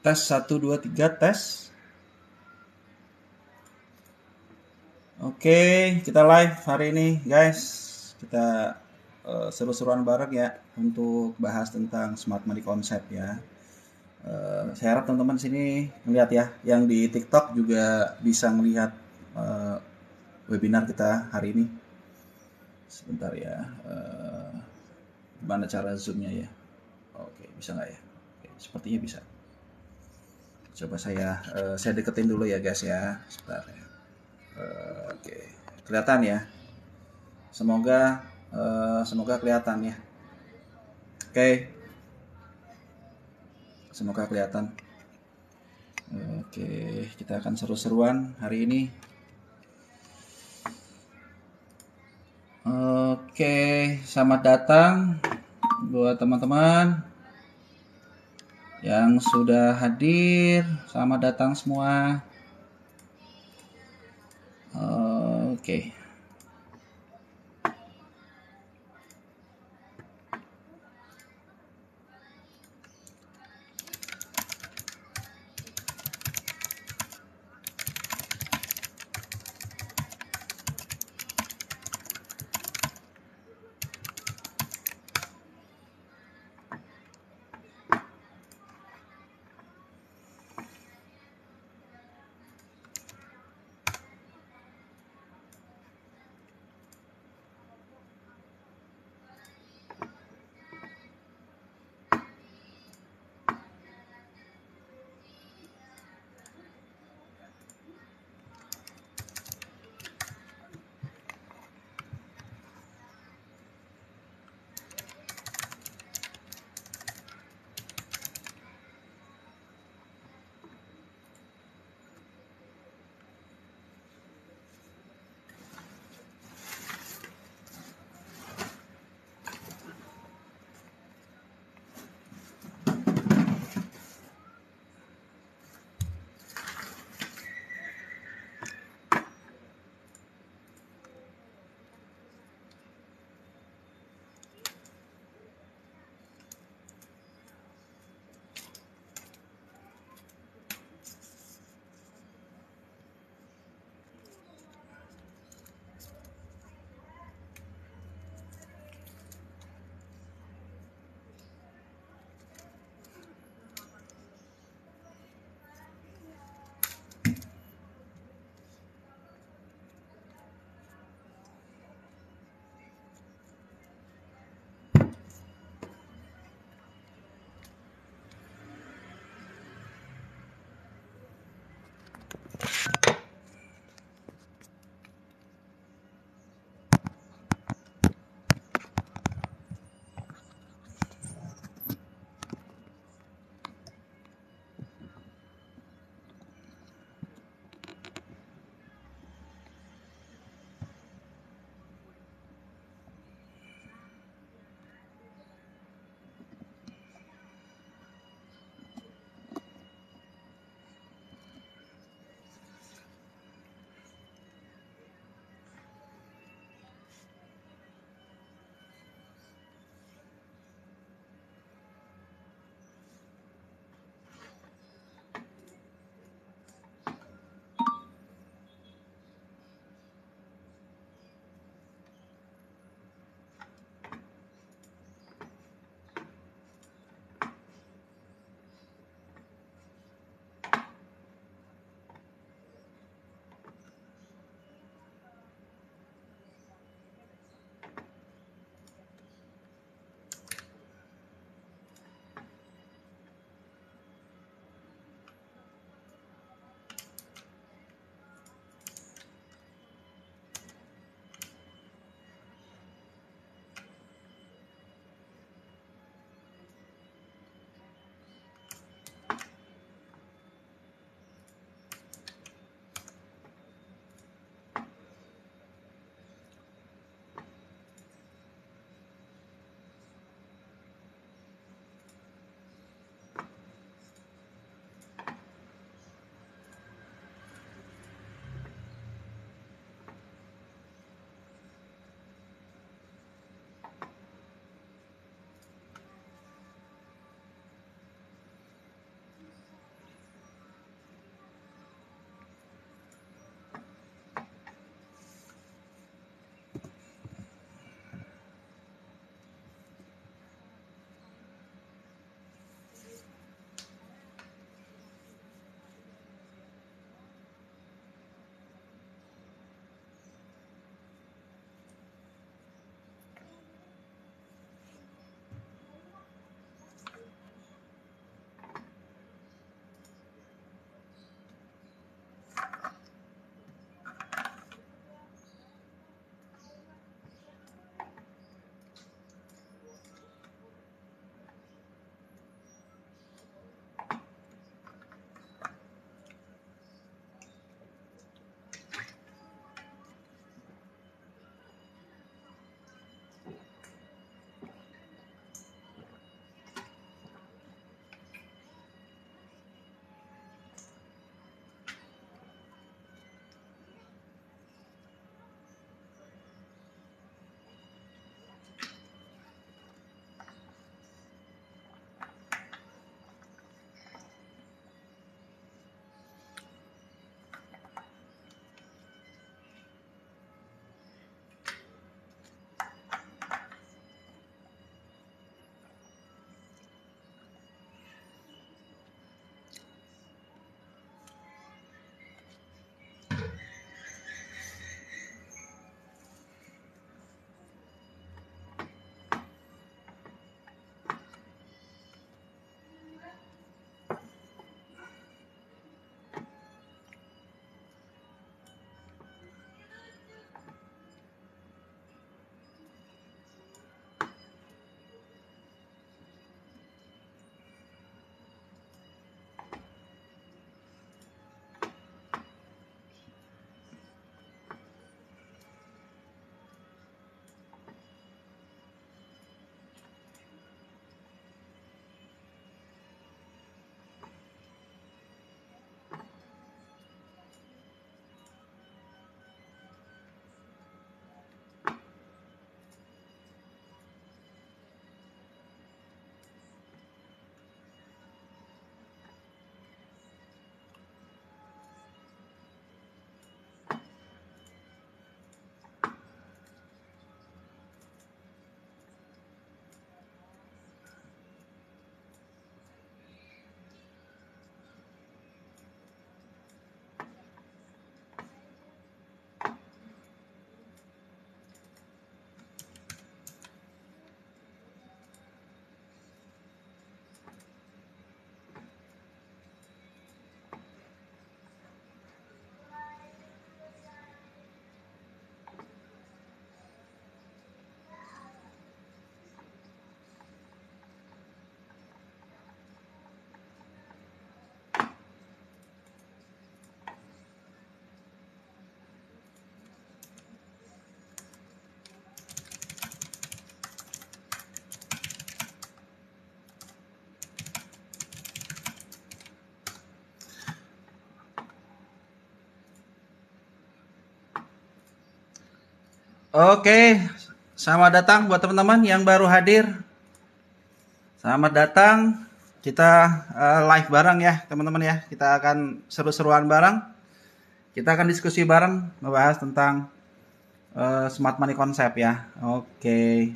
Tes 1, 2, 3, tes. Oke, kita live hari ini guys. Kita uh, seru-seruan bareng ya untuk bahas tentang smart money concept ya. Uh, saya harap teman-teman sini melihat ya, yang di TikTok juga bisa melihat uh, eh, webinar kita hari ini. Sebentar ya, uh, gimana cara zoomnya ya? Oke, bisa nggak ya? sepertinya bisa coba saya uh, saya deketin dulu ya guys ya sebentar uh, oke okay. kelihatan ya semoga uh, semoga kelihatan ya oke okay. semoga kelihatan oke kita akan seru-seruan hari ini oke selamat datang buat teman-teman yang sudah hadir selamat datang semua oke okay. Oke, selamat datang buat teman-teman yang baru hadir. Selamat datang. Kita uh, live bareng ya, teman-teman ya. Kita akan seru-seruan bareng. Kita akan diskusi bareng membahas tentang uh, smart money konsep ya. Oke.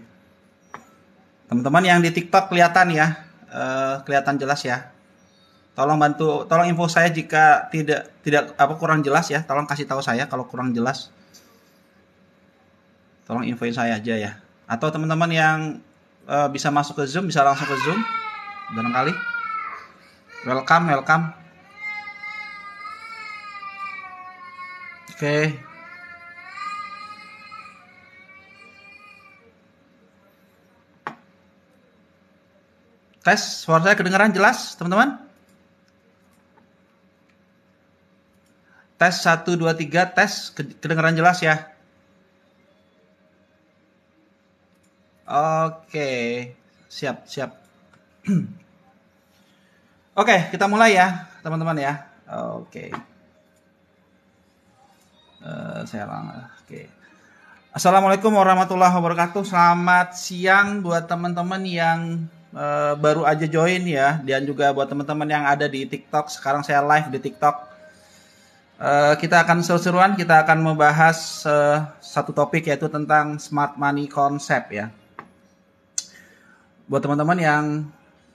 Teman-teman yang di TikTok kelihatan ya. Uh, kelihatan jelas ya tolong bantu tolong info saya jika tidak tidak apa kurang jelas ya tolong kasih tahu saya kalau kurang jelas tolong infoin saya aja ya atau teman-teman yang e, bisa masuk ke zoom bisa langsung ke zoom barangkali welcome welcome oke okay. tes suara saya kedengaran jelas teman-teman tes 1 2 3 tes kedengaran jelas ya Oke, siap siap. Oke, kita mulai ya, teman-teman ya. Oke. Uh, saya lang- Oke. Assalamualaikum warahmatullahi wabarakatuh. Selamat siang buat teman-teman yang uh, baru aja join ya, dan juga buat teman-teman yang ada di TikTok. Sekarang saya live di TikTok. Uh, kita akan seru-seruan. Kita akan membahas uh, satu topik yaitu tentang smart money concept ya buat teman-teman yang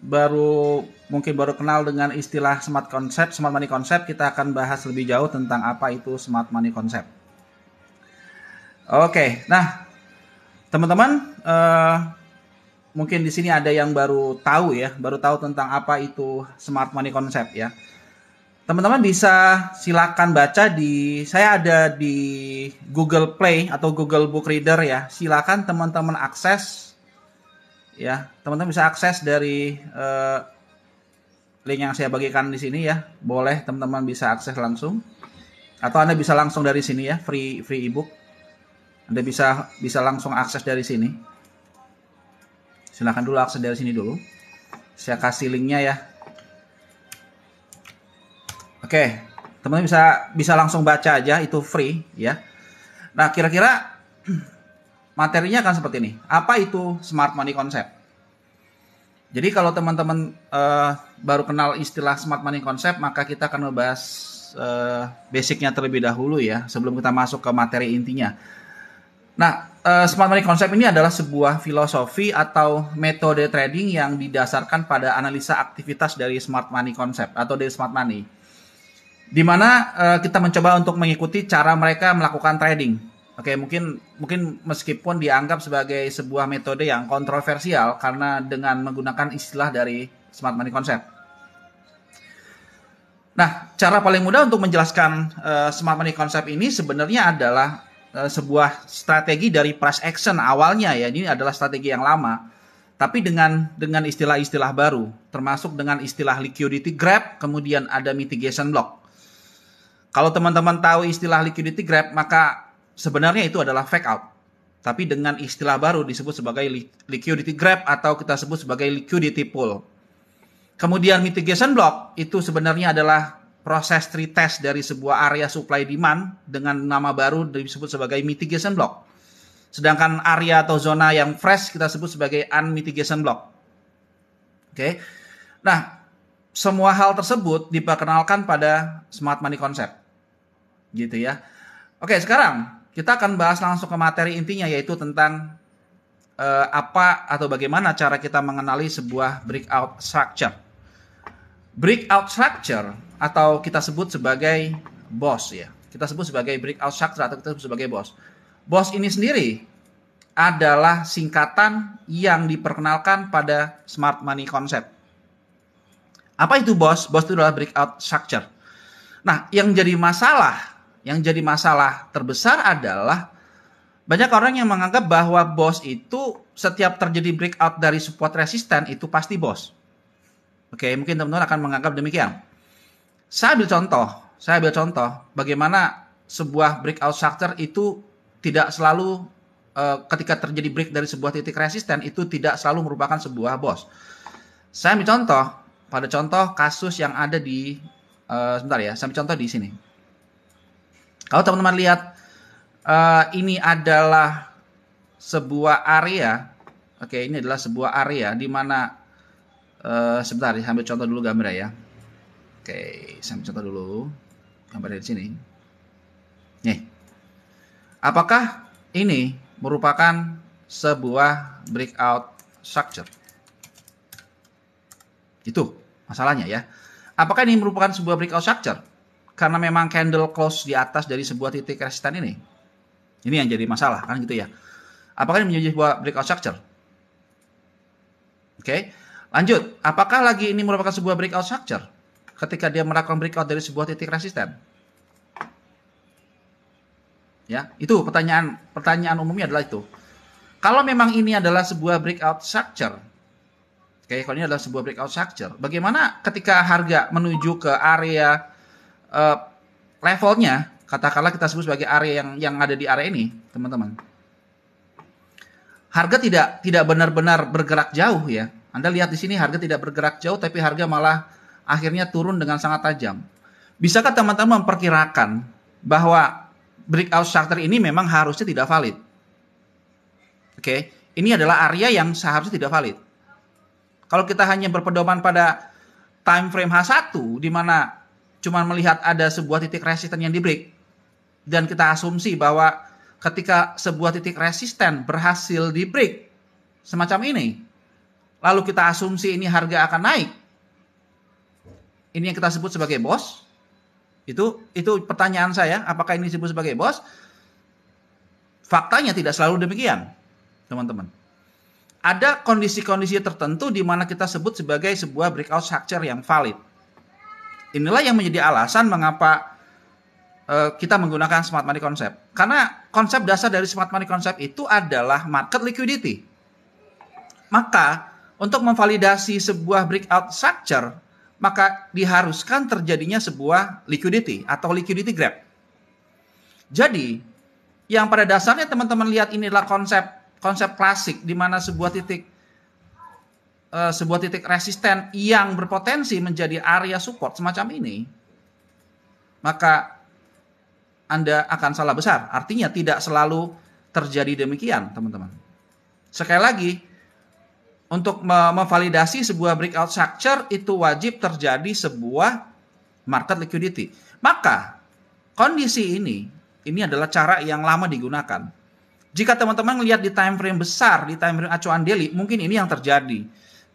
baru mungkin baru kenal dengan istilah smart concept, smart money concept, kita akan bahas lebih jauh tentang apa itu smart money concept. Oke, nah teman-teman uh, mungkin di sini ada yang baru tahu ya, baru tahu tentang apa itu smart money concept ya. Teman-teman bisa silakan baca di saya ada di Google Play atau Google Book Reader ya. Silakan teman-teman akses ya teman-teman bisa akses dari uh, link yang saya bagikan di sini ya boleh teman-teman bisa akses langsung atau anda bisa langsung dari sini ya free free ebook anda bisa bisa langsung akses dari sini silahkan dulu akses dari sini dulu saya kasih linknya ya oke teman-teman bisa bisa langsung baca aja itu free ya nah kira-kira Materinya akan seperti ini. Apa itu smart money concept? Jadi kalau teman-teman uh, baru kenal istilah smart money concept, maka kita akan membahas uh, eh, basicnya terlebih dahulu ya, sebelum kita masuk ke materi intinya. Nah, uh, smart money concept ini adalah sebuah filosofi atau metode trading yang didasarkan pada analisa aktivitas dari smart money concept atau dari smart money, di mana uh, kita mencoba untuk mengikuti cara mereka melakukan trading. Oke, mungkin mungkin meskipun dianggap sebagai sebuah metode yang kontroversial karena dengan menggunakan istilah dari smart money concept. Nah, cara paling mudah untuk menjelaskan uh, smart money concept ini sebenarnya adalah uh, sebuah strategi dari price action awalnya ya. Ini adalah strategi yang lama, tapi dengan dengan istilah-istilah baru, termasuk dengan istilah liquidity grab, kemudian ada mitigation block. Kalau teman-teman tahu istilah liquidity grab, maka sebenarnya itu adalah fake out. Tapi dengan istilah baru disebut sebagai liquidity grab atau kita sebut sebagai liquidity pool. Kemudian mitigation block itu sebenarnya adalah proses retest dari sebuah area supply demand dengan nama baru disebut sebagai mitigation block. Sedangkan area atau zona yang fresh kita sebut sebagai unmitigation block. Oke. Okay. Nah, semua hal tersebut diperkenalkan pada smart money concept. Gitu ya. Oke, okay, sekarang kita akan bahas langsung ke materi intinya yaitu tentang uh, apa atau bagaimana cara kita mengenali sebuah breakout structure. Breakout structure atau kita sebut sebagai boss ya. Kita sebut sebagai breakout structure atau kita sebut sebagai boss. Boss ini sendiri adalah singkatan yang diperkenalkan pada smart money concept. Apa itu boss? Boss itu adalah breakout structure. Nah, yang jadi masalah yang jadi masalah terbesar adalah banyak orang yang menganggap bahwa bos itu setiap terjadi breakout dari support resisten itu pasti bos. Oke, mungkin teman-teman akan menganggap demikian. Saya ambil contoh, saya ambil contoh bagaimana sebuah breakout structure itu tidak selalu eh, ketika terjadi break dari sebuah titik resisten itu tidak selalu merupakan sebuah bos. Saya ambil contoh pada contoh kasus yang ada di eh, sebentar ya, saya ambil contoh di sini. Kalau teman-teman lihat uh, ini adalah sebuah area, oke ini adalah sebuah area di mana uh, sebentar, ambil contoh dulu gambar ya. Oke, sambil saya ambil contoh dulu gambar di sini. Nih, apakah ini merupakan sebuah breakout structure? Itu masalahnya ya. Apakah ini merupakan sebuah breakout structure? karena memang candle close di atas dari sebuah titik resisten ini. Ini yang jadi masalah kan gitu ya. Apakah ini menjadi sebuah breakout structure? Oke. Lanjut, apakah lagi ini merupakan sebuah breakout structure ketika dia melakukan breakout dari sebuah titik resisten? Ya, itu pertanyaan pertanyaan umumnya adalah itu. Kalau memang ini adalah sebuah breakout structure, Oke, kalau ini adalah sebuah breakout structure. Bagaimana ketika harga menuju ke area uh, levelnya katakanlah kita sebut sebagai area yang yang ada di area ini, teman-teman. Harga tidak tidak benar-benar bergerak jauh ya. Anda lihat di sini harga tidak bergerak jauh tapi harga malah akhirnya turun dengan sangat tajam. Bisakah teman-teman memperkirakan bahwa breakout structure ini memang harusnya tidak valid? Oke, okay? ini adalah area yang seharusnya tidak valid. Kalau kita hanya berpedoman pada time frame H1 di mana cuma melihat ada sebuah titik resisten yang di break dan kita asumsi bahwa ketika sebuah titik resisten berhasil di break semacam ini lalu kita asumsi ini harga akan naik ini yang kita sebut sebagai bos itu itu pertanyaan saya apakah ini disebut sebagai bos faktanya tidak selalu demikian teman-teman ada kondisi-kondisi tertentu di mana kita sebut sebagai sebuah breakout structure yang valid inilah yang menjadi alasan mengapa uh, kita menggunakan smart money concept. Karena konsep dasar dari smart money concept itu adalah market liquidity. Maka untuk memvalidasi sebuah breakout structure, maka diharuskan terjadinya sebuah liquidity atau liquidity grab. Jadi, yang pada dasarnya teman-teman lihat inilah konsep konsep klasik di mana sebuah titik Eh, sebuah titik resisten yang berpotensi menjadi area support semacam ini, maka Anda akan salah besar. Artinya tidak selalu terjadi demikian, teman-teman. Sekali lagi, untuk memvalidasi sebuah breakout structure itu wajib terjadi sebuah market liquidity. Maka kondisi ini ini adalah cara yang lama digunakan. Jika teman-teman melihat di time frame besar, di time frame acuan daily, mungkin ini yang terjadi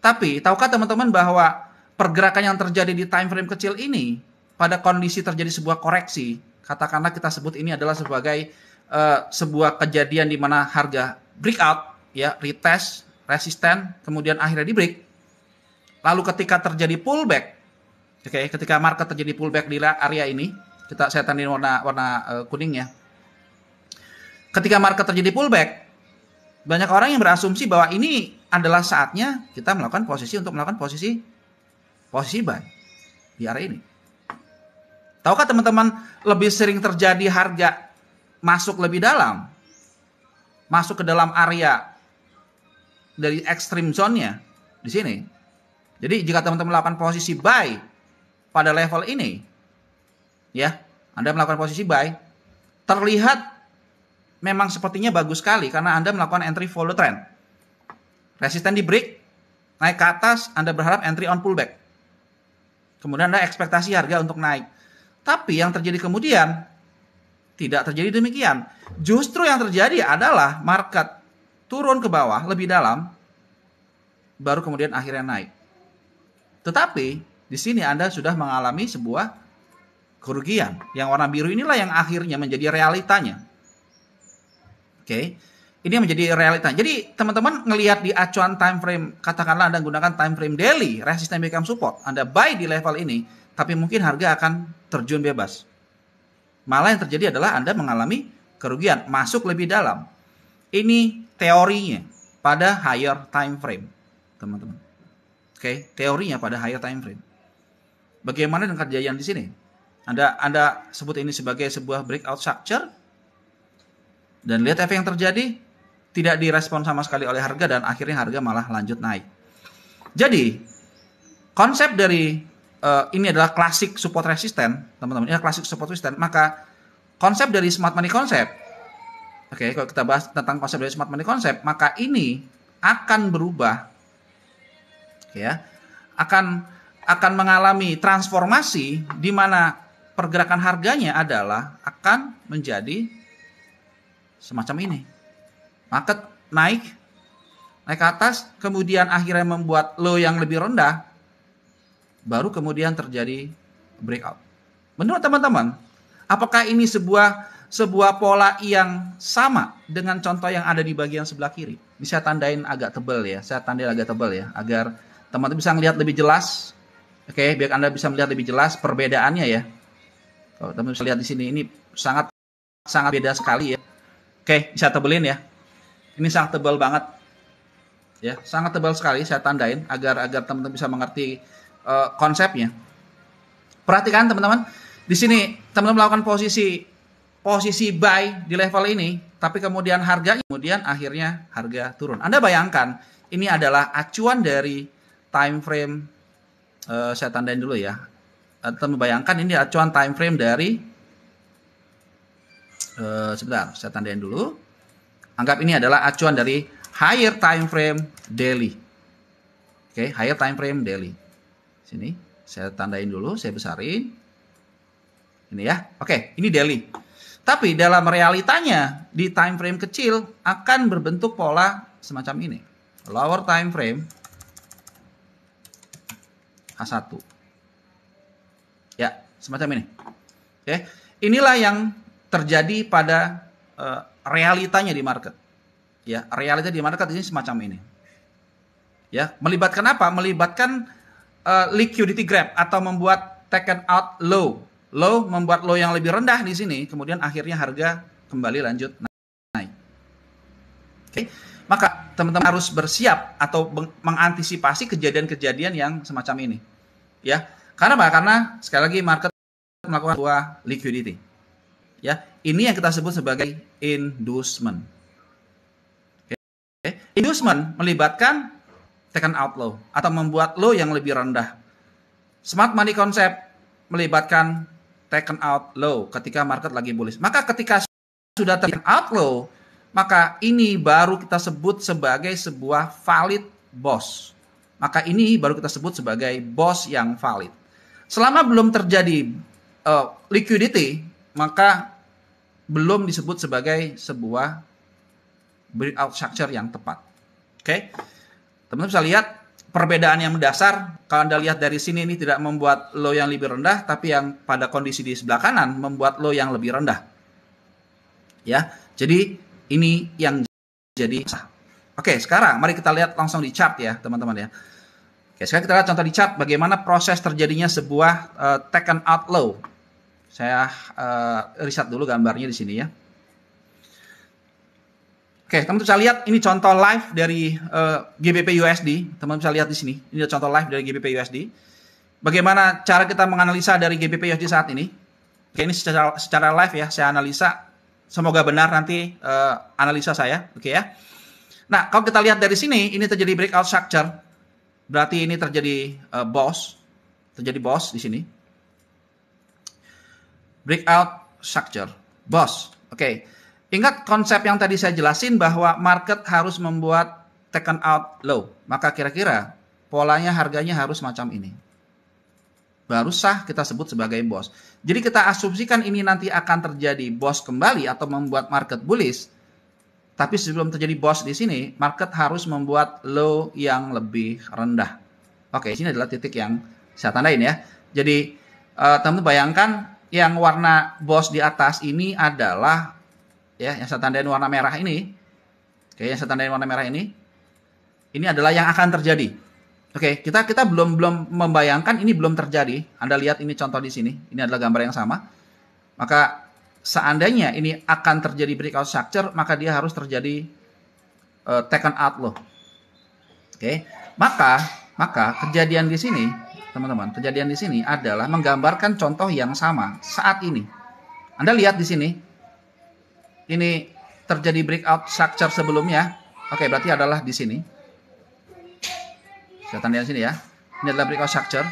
tapi tahukah teman-teman bahwa pergerakan yang terjadi di time frame kecil ini pada kondisi terjadi sebuah koreksi, katakanlah kita sebut ini adalah sebagai uh, sebuah kejadian di mana harga breakout ya, retest, resisten, kemudian akhirnya di break. Lalu ketika terjadi pullback, oke, okay, ketika market terjadi pullback di area ini, kita saya tandain warna warna uh, eh, kuning ya. Ketika market terjadi pullback, banyak orang yang berasumsi bahwa ini adalah saatnya kita melakukan posisi untuk melakukan posisi posisi buy di area ini. Tahukah teman-teman lebih sering terjadi harga masuk lebih dalam? Masuk ke dalam area dari extreme zone-nya di sini. Jadi jika teman-teman melakukan posisi buy pada level ini ya, Anda melakukan posisi buy terlihat memang sepertinya bagus sekali karena Anda melakukan entry follow trend. Resisten di break, naik ke atas, Anda berharap entry on pullback. Kemudian Anda ekspektasi harga untuk naik. Tapi yang terjadi kemudian tidak terjadi demikian. Justru yang terjadi adalah market turun ke bawah lebih dalam baru kemudian akhirnya naik. Tetapi di sini Anda sudah mengalami sebuah kerugian. Yang warna biru inilah yang akhirnya menjadi realitanya. Oke. Okay? Ini menjadi realita. Jadi teman-teman ngelihat di acuan time frame, katakanlah Anda gunakan time frame daily, resisten become support. Anda buy di level ini, tapi mungkin harga akan terjun bebas. Malah yang terjadi adalah Anda mengalami kerugian, masuk lebih dalam. Ini teorinya pada higher time frame, teman-teman. Oke, okay? teorinya pada higher time frame. Bagaimana dengan kejadian di sini? Anda Anda sebut ini sebagai sebuah breakout structure dan lihat efek yang terjadi, tidak direspon sama sekali oleh harga dan akhirnya harga malah lanjut naik. Jadi, konsep dari uh, ini adalah klasik support resisten, teman-teman. Ini klasik support resisten, maka konsep dari smart money konsep. Oke, okay, kalau kita bahas tentang konsep dari smart money konsep, maka ini akan berubah ya. Akan akan mengalami transformasi di mana pergerakan harganya adalah akan menjadi semacam ini. Market naik, naik ke atas, kemudian akhirnya membuat low yang lebih rendah, baru kemudian terjadi breakout. Menurut teman-teman, apakah ini sebuah sebuah pola yang sama dengan contoh yang ada di bagian sebelah kiri? Ini saya tandain agak tebal ya, saya tandain agak tebal ya, agar teman-teman bisa melihat lebih jelas. Oke, okay, biar Anda bisa melihat lebih jelas perbedaannya ya. Kalau teman-teman bisa lihat di sini, ini sangat sangat beda sekali ya. Oke, bisa tebelin ya. Ini sangat tebal banget. Ya, sangat tebal sekali saya tandain agar agar teman-teman bisa mengerti uh, konsepnya. Perhatikan teman-teman, di sini teman-teman melakukan posisi posisi buy di level ini, tapi kemudian harga kemudian akhirnya harga turun. Anda bayangkan, ini adalah acuan dari time frame uh, saya tandain dulu ya. Teman bayangkan ini acuan time frame dari eh, sebentar, saya tandain dulu. Anggap ini adalah acuan dari higher time frame daily. Oke, higher time frame daily. Sini, saya tandain dulu, saya besarin. Ini ya. Oke, ini daily. Tapi dalam realitanya di time frame kecil akan berbentuk pola semacam ini. Lower time frame H1. Ya, semacam ini. Oke. Inilah yang terjadi pada uh, realitanya di market. Ya, realita di market ini semacam ini. Ya, melibatkan apa? Melibatkan uh, liquidity grab atau membuat taken out low. Low membuat low yang lebih rendah di sini, kemudian akhirnya harga kembali lanjut naik. Oke. Okay? Maka teman-teman harus bersiap atau mengantisipasi kejadian-kejadian yang semacam ini. Ya. Karena apa? Karena sekali lagi market melakukan sebuah liquidity. Ya, ini yang kita sebut sebagai inducement. Okay. Inducement melibatkan taken out low atau membuat low yang lebih rendah. Smart money concept melibatkan taken out low ketika market lagi bullish. Maka ketika sudah taken out low, maka ini baru kita sebut sebagai sebuah valid boss. Maka ini baru kita sebut sebagai boss yang valid. Selama belum terjadi uh, liquidity, maka belum disebut sebagai sebuah breakout structure yang tepat. Oke. Okay? Teman-teman bisa lihat perbedaan yang mendasar kalau Anda lihat dari sini ini tidak membuat low yang lebih rendah tapi yang pada kondisi di sebelah kanan membuat low yang lebih rendah. Ya. Jadi ini yang jadi sah. Oke, sekarang mari kita lihat langsung di chart ya, teman-teman ya. Oke, sekarang kita lihat contoh di chart bagaimana proses terjadinya sebuah uh, taken out low saya uh, riset dulu gambarnya di sini ya. Oke, teman-teman bisa lihat ini contoh live dari uh, eh, GBP USD. Teman-teman bisa lihat di sini. Ini contoh live dari GBP USD. Bagaimana cara kita menganalisa dari GBP USD saat ini? Oke, ini secara, secara live ya, saya analisa. Semoga benar nanti uh, analisa saya, oke ya. Nah, kalau kita lihat dari sini, ini terjadi breakout structure. Berarti ini terjadi uh, boss, terjadi boss di sini breakout structure. Bos, oke. Okay. Ingat konsep yang tadi saya jelasin bahwa market harus membuat taken out low. Maka kira-kira polanya harganya harus macam ini. Baru sah kita sebut sebagai bos. Jadi kita asumsikan ini nanti akan terjadi bos kembali atau membuat market bullish. Tapi sebelum terjadi bos di sini, market harus membuat low yang lebih rendah. Oke, sini adalah titik yang saya tandain ya. Jadi eh, teman-teman bayangkan yang warna bos di atas ini adalah ya yang saya tandain warna merah ini. Oke, yang saya tandain warna merah ini ini adalah yang akan terjadi. Oke, kita kita belum belum membayangkan ini belum terjadi. Anda lihat ini contoh di sini. Ini adalah gambar yang sama. Maka seandainya ini akan terjadi breakout structure, maka dia harus terjadi uh, taken out loh. Oke. Maka maka kejadian di sini teman-teman, kejadian di sini adalah menggambarkan contoh yang sama saat ini. Anda lihat di sini, ini terjadi breakout structure sebelumnya. Oke, berarti adalah di sini. Saya tanda di sini ya. Ini adalah breakout structure.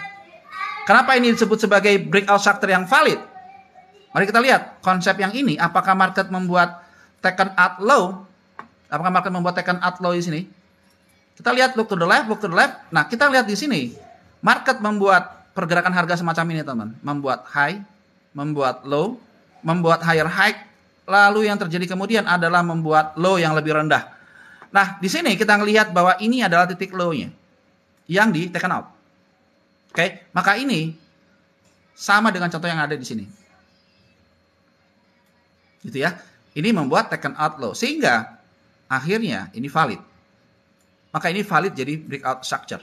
Kenapa ini disebut sebagai breakout structure yang valid? Mari kita lihat konsep yang ini. Apakah market membuat taken at low? Apakah market membuat taken at low di sini? Kita lihat look to the left, look to the left. Nah, kita lihat di sini. Market membuat pergerakan harga semacam ini teman. Membuat high, membuat low, membuat higher high. Lalu yang terjadi kemudian adalah membuat low yang lebih rendah. Nah di sini kita melihat bahwa ini adalah titik low-nya. Yang di taken out. Oke, maka ini sama dengan contoh yang ada di sini. Gitu ya. Ini membuat taken out low. Sehingga akhirnya ini valid. Maka ini valid jadi breakout structure.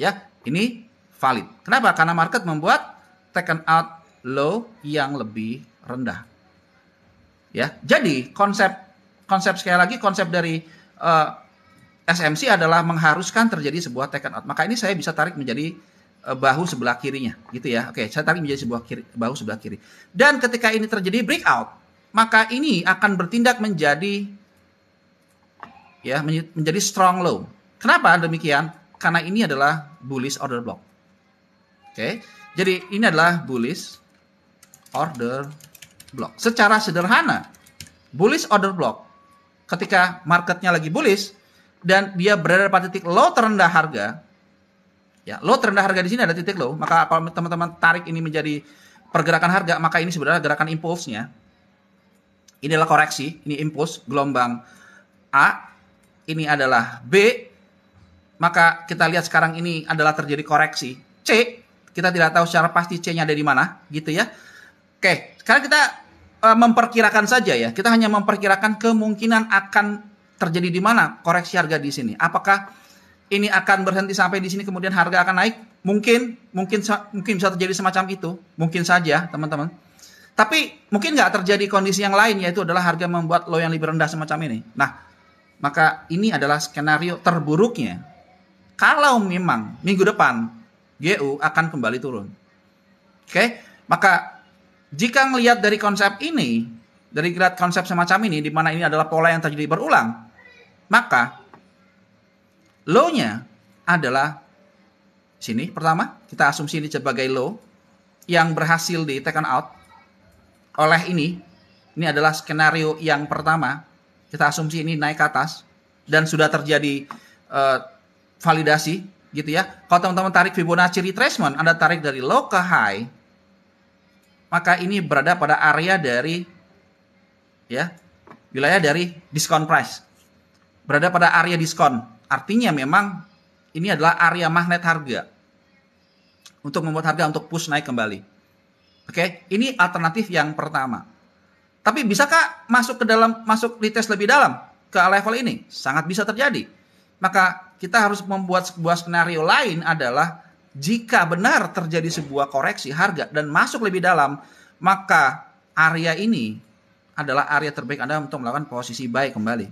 Ya, ini valid. Kenapa? Karena market membuat taken out low yang lebih rendah. Ya, jadi konsep konsep sekali lagi konsep dari uh, eh, SMC adalah mengharuskan terjadi sebuah taken out. Maka ini saya bisa tarik menjadi eh, bahu sebelah kirinya, gitu ya. Oke, saya tarik menjadi sebuah kiri, bahu sebelah kiri. Dan ketika ini terjadi breakout, maka ini akan bertindak menjadi ya menjadi strong low. Kenapa demikian? karena ini adalah bullish order block. Oke, okay? jadi ini adalah bullish order block. Secara sederhana, bullish order block ketika marketnya lagi bullish dan dia berada pada titik low terendah harga, ya low terendah harga di sini ada titik low, maka kalau teman-teman tarik ini menjadi pergerakan harga, maka ini sebenarnya gerakan impulsnya. Ini adalah koreksi, ini impuls gelombang A, ini adalah B, maka kita lihat sekarang ini adalah terjadi koreksi. C, kita tidak tahu secara pasti C-nya ada di mana, gitu ya. Oke, sekarang kita e, memperkirakan saja ya. Kita hanya memperkirakan kemungkinan akan terjadi di mana koreksi harga di sini. Apakah ini akan berhenti sampai di sini kemudian harga akan naik? Mungkin, mungkin mungkin bisa terjadi semacam itu. Mungkin saja, teman-teman. Tapi mungkin nggak terjadi kondisi yang lain yaitu adalah harga membuat low yang lebih rendah semacam ini. Nah, maka ini adalah skenario terburuknya kalau memang minggu depan GU akan kembali turun. Oke, maka jika melihat dari konsep ini, dari grad konsep semacam ini, di mana ini adalah pola yang terjadi berulang, maka low-nya adalah sini pertama kita asumsi ini sebagai low yang berhasil di taken out oleh ini ini adalah skenario yang pertama kita asumsi ini naik ke atas dan sudah terjadi uh, validasi gitu ya. Kalau teman-teman tarik Fibonacci retracement, Anda tarik dari low ke high, maka ini berada pada area dari ya, wilayah dari discount price. Berada pada area diskon. Artinya memang ini adalah area magnet harga untuk membuat harga untuk push naik kembali. Oke, ini alternatif yang pertama. Tapi bisakah masuk ke dalam masuk retest lebih dalam ke level ini? Sangat bisa terjadi. Maka kita harus membuat sebuah skenario lain adalah jika benar terjadi sebuah koreksi harga dan masuk lebih dalam, maka area ini adalah area terbaik Anda untuk melakukan posisi buy kembali.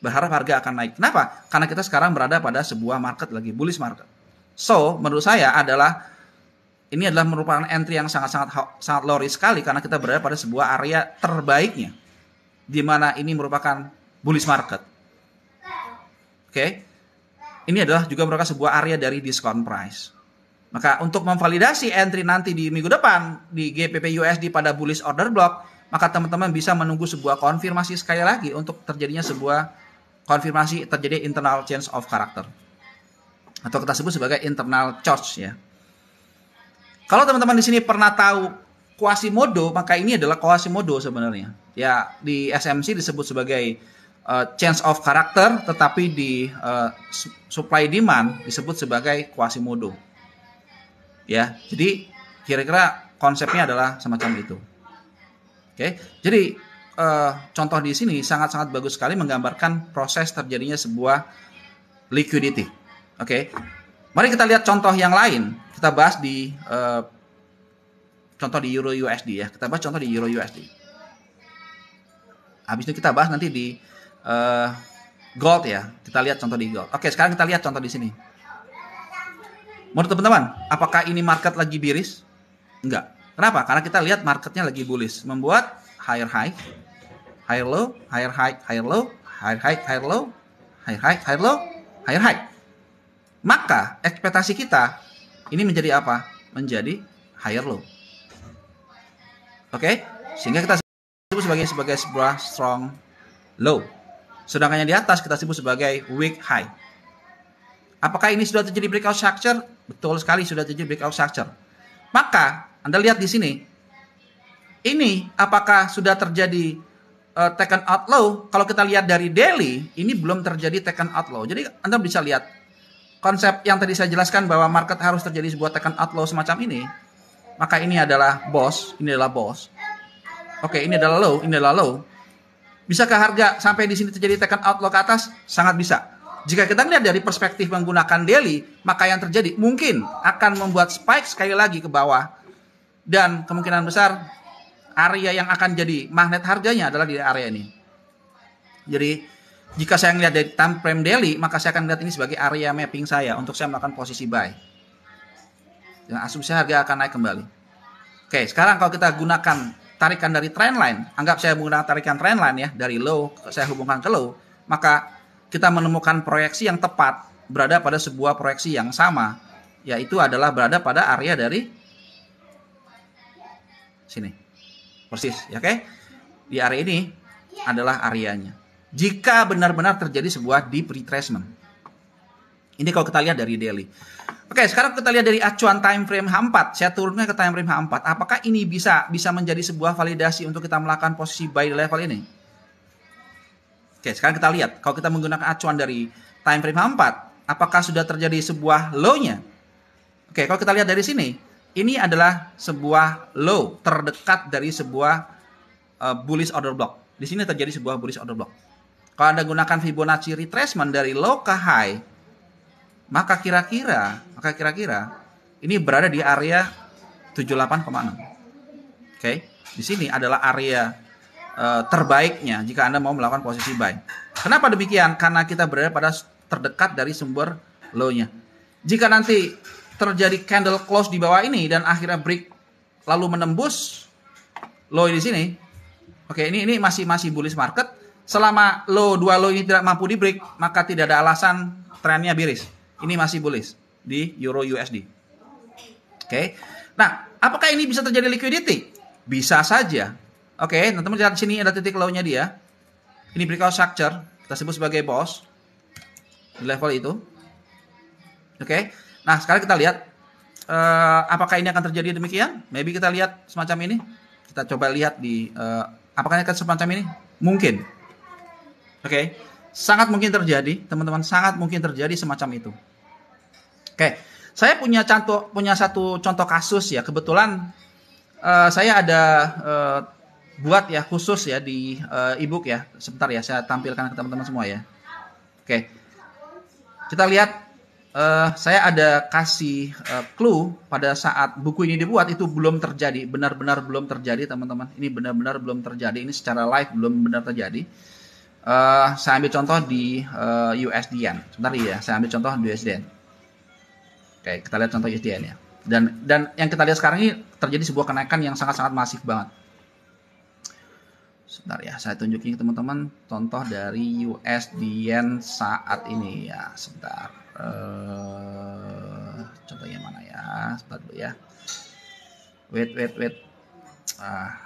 Berharap harga akan naik. Kenapa? Karena kita sekarang berada pada sebuah market lagi bullish market. So, menurut saya adalah ini adalah merupakan entry yang sangat-sangat sangat low risk sekali karena kita berada pada sebuah area terbaiknya di mana ini merupakan bullish market. Oke. Okay? ini adalah juga merupakan sebuah area dari diskon price. Maka untuk memvalidasi entry nanti di minggu depan di GPP USD pada bullish order block, maka teman-teman bisa menunggu sebuah konfirmasi sekali lagi untuk terjadinya sebuah konfirmasi terjadi internal change of character. Atau kita sebut sebagai internal charge ya. Kalau teman-teman di sini pernah tahu Quasimodo, maka ini adalah Quasimodo sebenarnya. Ya, di SMC disebut sebagai uh, change of character tetapi di uh, supply demand disebut sebagai quasimodo. Ya, jadi kira-kira konsepnya adalah semacam itu. Oke. Jadi uh, contoh di sini sangat-sangat bagus sekali menggambarkan proses terjadinya sebuah liquidity. Oke. Mari kita lihat contoh yang lain. Kita bahas di uh, contoh di euro USD ya. Kita bahas contoh di euro USD. Habis itu kita bahas nanti di uh, gold ya. Kita lihat contoh di gold. Oke, sekarang kita lihat contoh di sini. Menurut teman-teman, apakah ini market lagi biris? Enggak. Kenapa? Karena kita lihat marketnya lagi bullish, membuat higher high, higher low, higher high, higher low, higher high, higher low, higher high, higher low, higher high. Maka ekspektasi kita ini menjadi apa? Menjadi higher low. Oke, okay? sehingga kita sebut sebagai sebagai sebuah strong low. Sedangkan yang di atas kita sebut sebagai weak high. Apakah ini sudah terjadi breakout structure? Betul sekali sudah terjadi breakout structure. Maka Anda lihat di sini, ini apakah sudah terjadi uh, eh, taken out low? Kalau kita lihat dari daily, ini belum terjadi taken out low. Jadi Anda bisa lihat konsep yang tadi saya jelaskan bahwa market harus terjadi sebuah taken out low semacam ini. Maka ini adalah boss, ini adalah boss. Oke, ini adalah low, ini adalah low. Bisakah harga sampai di sini terjadi tekan out low ke atas? Sangat bisa. Jika kita lihat dari perspektif menggunakan daily, maka yang terjadi mungkin akan membuat spike sekali lagi ke bawah. Dan kemungkinan besar area yang akan jadi magnet harganya adalah di area ini. Jadi jika saya melihat dari time frame daily, maka saya akan melihat ini sebagai area mapping saya untuk saya melakukan posisi buy. Dan asumsi harga akan naik kembali. Oke, sekarang kalau kita gunakan tarikan dari trendline, anggap saya menggunakan tarikan trendline ya, dari low saya hubungkan ke low, maka kita menemukan proyeksi yang tepat berada pada sebuah proyeksi yang sama, yaitu adalah berada pada area dari sini. Persis, ya oke? Di area ini adalah areanya. Jika benar-benar terjadi sebuah deep retracement. Ini kalau kita lihat dari daily. Oke, sekarang kita lihat dari acuan time frame H4. Saya turunnya ke time frame H4. Apakah ini bisa bisa menjadi sebuah validasi untuk kita melakukan posisi buy di level ini? Oke, sekarang kita lihat. Kalau kita menggunakan acuan dari time frame H4, apakah sudah terjadi sebuah low-nya? Oke, kalau kita lihat dari sini, ini adalah sebuah low terdekat dari sebuah uh, bullish order block. Di sini terjadi sebuah bullish order block. Kalau Anda gunakan Fibonacci retracement dari low ke high, maka kira-kira, maka kira-kira ini berada di area 78,6. Oke. Okay? Di sini adalah area uh, terbaiknya jika Anda mau melakukan posisi buy. Kenapa demikian? Karena kita berada pada terdekat dari sumber low-nya. Jika nanti terjadi candle close di bawah ini dan akhirnya break lalu menembus low di sini. Oke, ini ini masih masih bullish market. Selama low dua low ini tidak mampu di break, maka tidak ada alasan trennya bearish. Ini masih bullish di euro USD. Oke. Okay. Nah, apakah ini bisa terjadi liquidity? Bisa saja. Oke, okay, teman-teman lihat sini ada titik low-nya dia. Ini breakout structure, kita sebut sebagai boss di level itu. Oke. Okay. Nah, sekarang kita lihat uh, apakah ini akan terjadi demikian? Maybe kita lihat semacam ini. Kita coba lihat di uh, apakah ini akan semacam ini? Mungkin. Oke. Okay. Sangat mungkin terjadi, teman-teman, sangat mungkin terjadi semacam itu. Oke, saya punya contoh punya satu contoh kasus ya. Kebetulan uh, saya ada uh, buat ya khusus ya di uh, ya. Sebentar ya, saya tampilkan ke teman-teman semua ya. Oke, kita lihat uh, saya ada kasih uh, clue pada saat buku ini dibuat itu belum terjadi, benar-benar belum terjadi teman-teman. Ini benar-benar belum terjadi. Ini secara live belum benar terjadi. Uh, saya ambil contoh di uh, USDN. Sebentar ya, saya ambil contoh di USDN. Oke, kita lihat contoh ISDN ya. Dan dan yang kita lihat sekarang ini terjadi sebuah kenaikan yang sangat-sangat masif banget. Sebentar ya, saya tunjukin ke teman-teman contoh dari USDN saat ini ya. Sebentar. Uh, eh, contohnya mana ya? Sebentar dulu ya. Wait, wait, wait. Ah,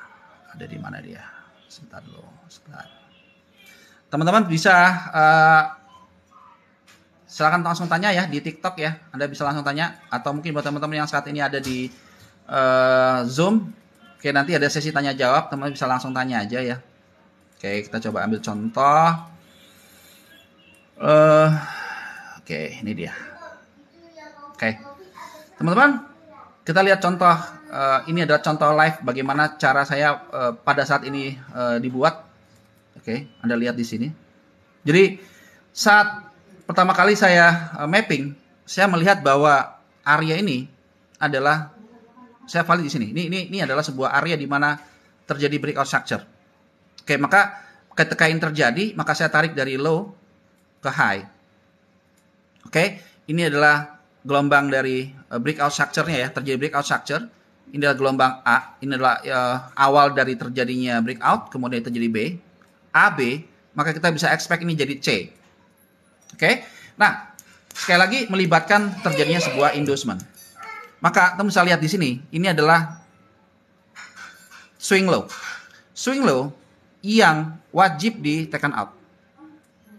ada di mana dia? Sebentar dulu, sebentar. Teman-teman bisa uh, silahkan langsung tanya ya di TikTok ya. Anda bisa langsung tanya atau mungkin buat teman-teman yang saat ini ada di uh, Zoom, oke nanti ada sesi tanya jawab, teman bisa langsung tanya aja ya. Oke, kita coba ambil contoh. Uh, oke, ini dia. Oke. Teman-teman, kita lihat contoh uh, ini adalah contoh live bagaimana cara saya uh, pada saat ini uh, dibuat. Oke, Anda lihat di sini. Jadi saat pertama kali saya eh, mapping, saya melihat bahwa area ini adalah saya valid di sini. Ini ini ini adalah sebuah area di mana terjadi breakout structure. Oke, maka ketika ini terjadi, maka saya tarik dari low ke high. Oke, ini adalah gelombang dari eh, breakout structure-nya ya, terjadi breakout structure. Ini adalah gelombang A, ini adalah uh, awal dari terjadinya breakout, kemudian terjadi B. AB, maka kita bisa expect ini jadi C. Oke. Okay? Nah, sekali lagi melibatkan terjadinya sebuah inducement. Maka teman bisa lihat di sini, ini adalah swing low. Swing low yang wajib ditekan out.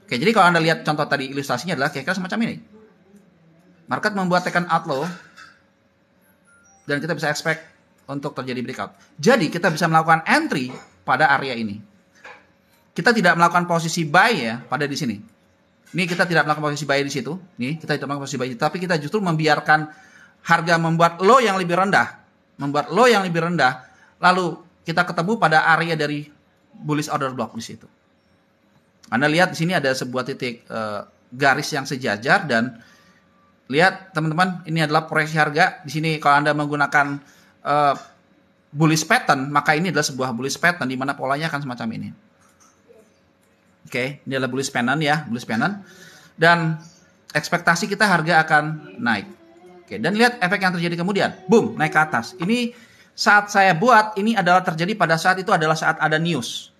Oke, jadi kalau Anda lihat contoh tadi ilustrasinya adalah kira-kira semacam ini. Market membuat tekan out low dan kita bisa expect untuk terjadi breakout. Jadi kita bisa melakukan entry pada area ini. Kita tidak melakukan posisi buy ya pada di sini ini kita tidak melakukan posisi buy di situ. Nih, kita tidak melakukan posisi buy, tapi kita justru membiarkan harga membuat low yang lebih rendah, membuat low yang lebih rendah. Lalu kita ketemu pada area dari bullish order block di situ. Anda lihat di sini ada sebuah titik e, garis yang sejajar dan lihat teman-teman ini adalah proyeksi harga. Di sini kalau Anda menggunakan e, bullish pattern, maka ini adalah sebuah bullish pattern di mana polanya akan semacam ini. Oke, okay, ini adalah bullish pennant ya, bullish pennant. Dan ekspektasi kita harga akan naik. Oke, okay, dan lihat efek yang terjadi kemudian. Boom, naik ke atas. Ini saat saya buat, ini adalah terjadi pada saat itu adalah saat ada news.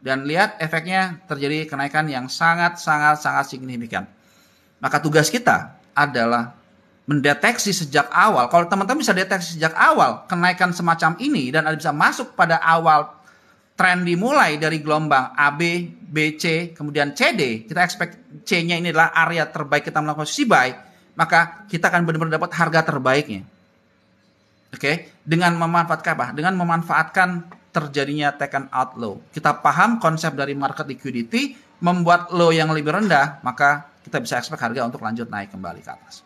Dan lihat efeknya terjadi kenaikan yang sangat-sangat-sangat signifikan. Maka tugas kita adalah mendeteksi sejak awal. Kalau teman-teman bisa deteksi sejak awal kenaikan semacam ini dan ada bisa masuk pada awal tren dimulai dari gelombang AB, BC, kemudian CD, kita expect C-nya ini adalah area terbaik kita melakukan posisi buy, maka kita akan benar-benar dapat harga terbaiknya. Oke, okay? dengan memanfaatkan apa? Dengan memanfaatkan terjadinya taken out low. Kita paham konsep dari market liquidity membuat low yang lebih rendah, maka kita bisa expect harga untuk lanjut naik kembali ke atas.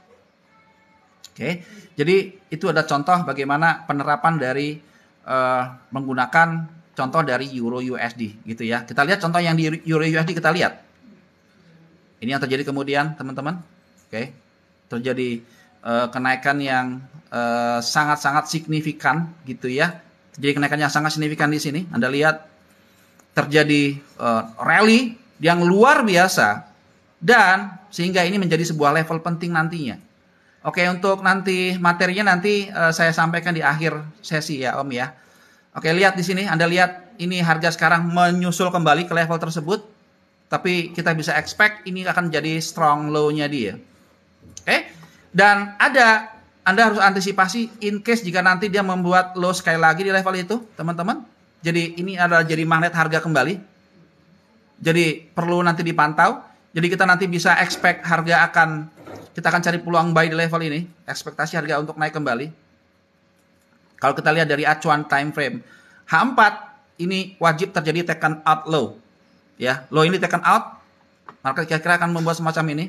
Oke, okay? jadi itu ada contoh bagaimana penerapan dari uh, menggunakan contoh dari euro USD gitu ya. Kita lihat contoh yang di euro USD kita lihat. Ini yang terjadi kemudian teman-teman. Oke. Okay. Terjadi uh, kenaikan yang eh, sangat-sangat uh, signifikan gitu ya. Terjadi kenaikan yang sangat signifikan di sini. Anda lihat terjadi uh, rally yang luar biasa dan sehingga ini menjadi sebuah level penting nantinya. Oke, untuk nanti materinya nanti uh, saya sampaikan di akhir sesi ya Om ya. Oke, lihat di sini, Anda lihat ini harga sekarang menyusul kembali ke level tersebut, tapi kita bisa expect ini akan jadi strong low-nya dia. Oke? Dan ada Anda harus antisipasi in case jika nanti dia membuat low sekali lagi di level itu, teman-teman. Jadi ini adalah jadi magnet harga kembali. Jadi perlu nanti dipantau. Jadi kita nanti bisa expect harga akan kita akan cari peluang buy di level ini, ekspektasi harga untuk naik kembali. Kalau kita lihat dari acuan time frame, H4 ini wajib terjadi tekan out low. Ya, low ini tekan out, market kira-kira akan membuat semacam ini.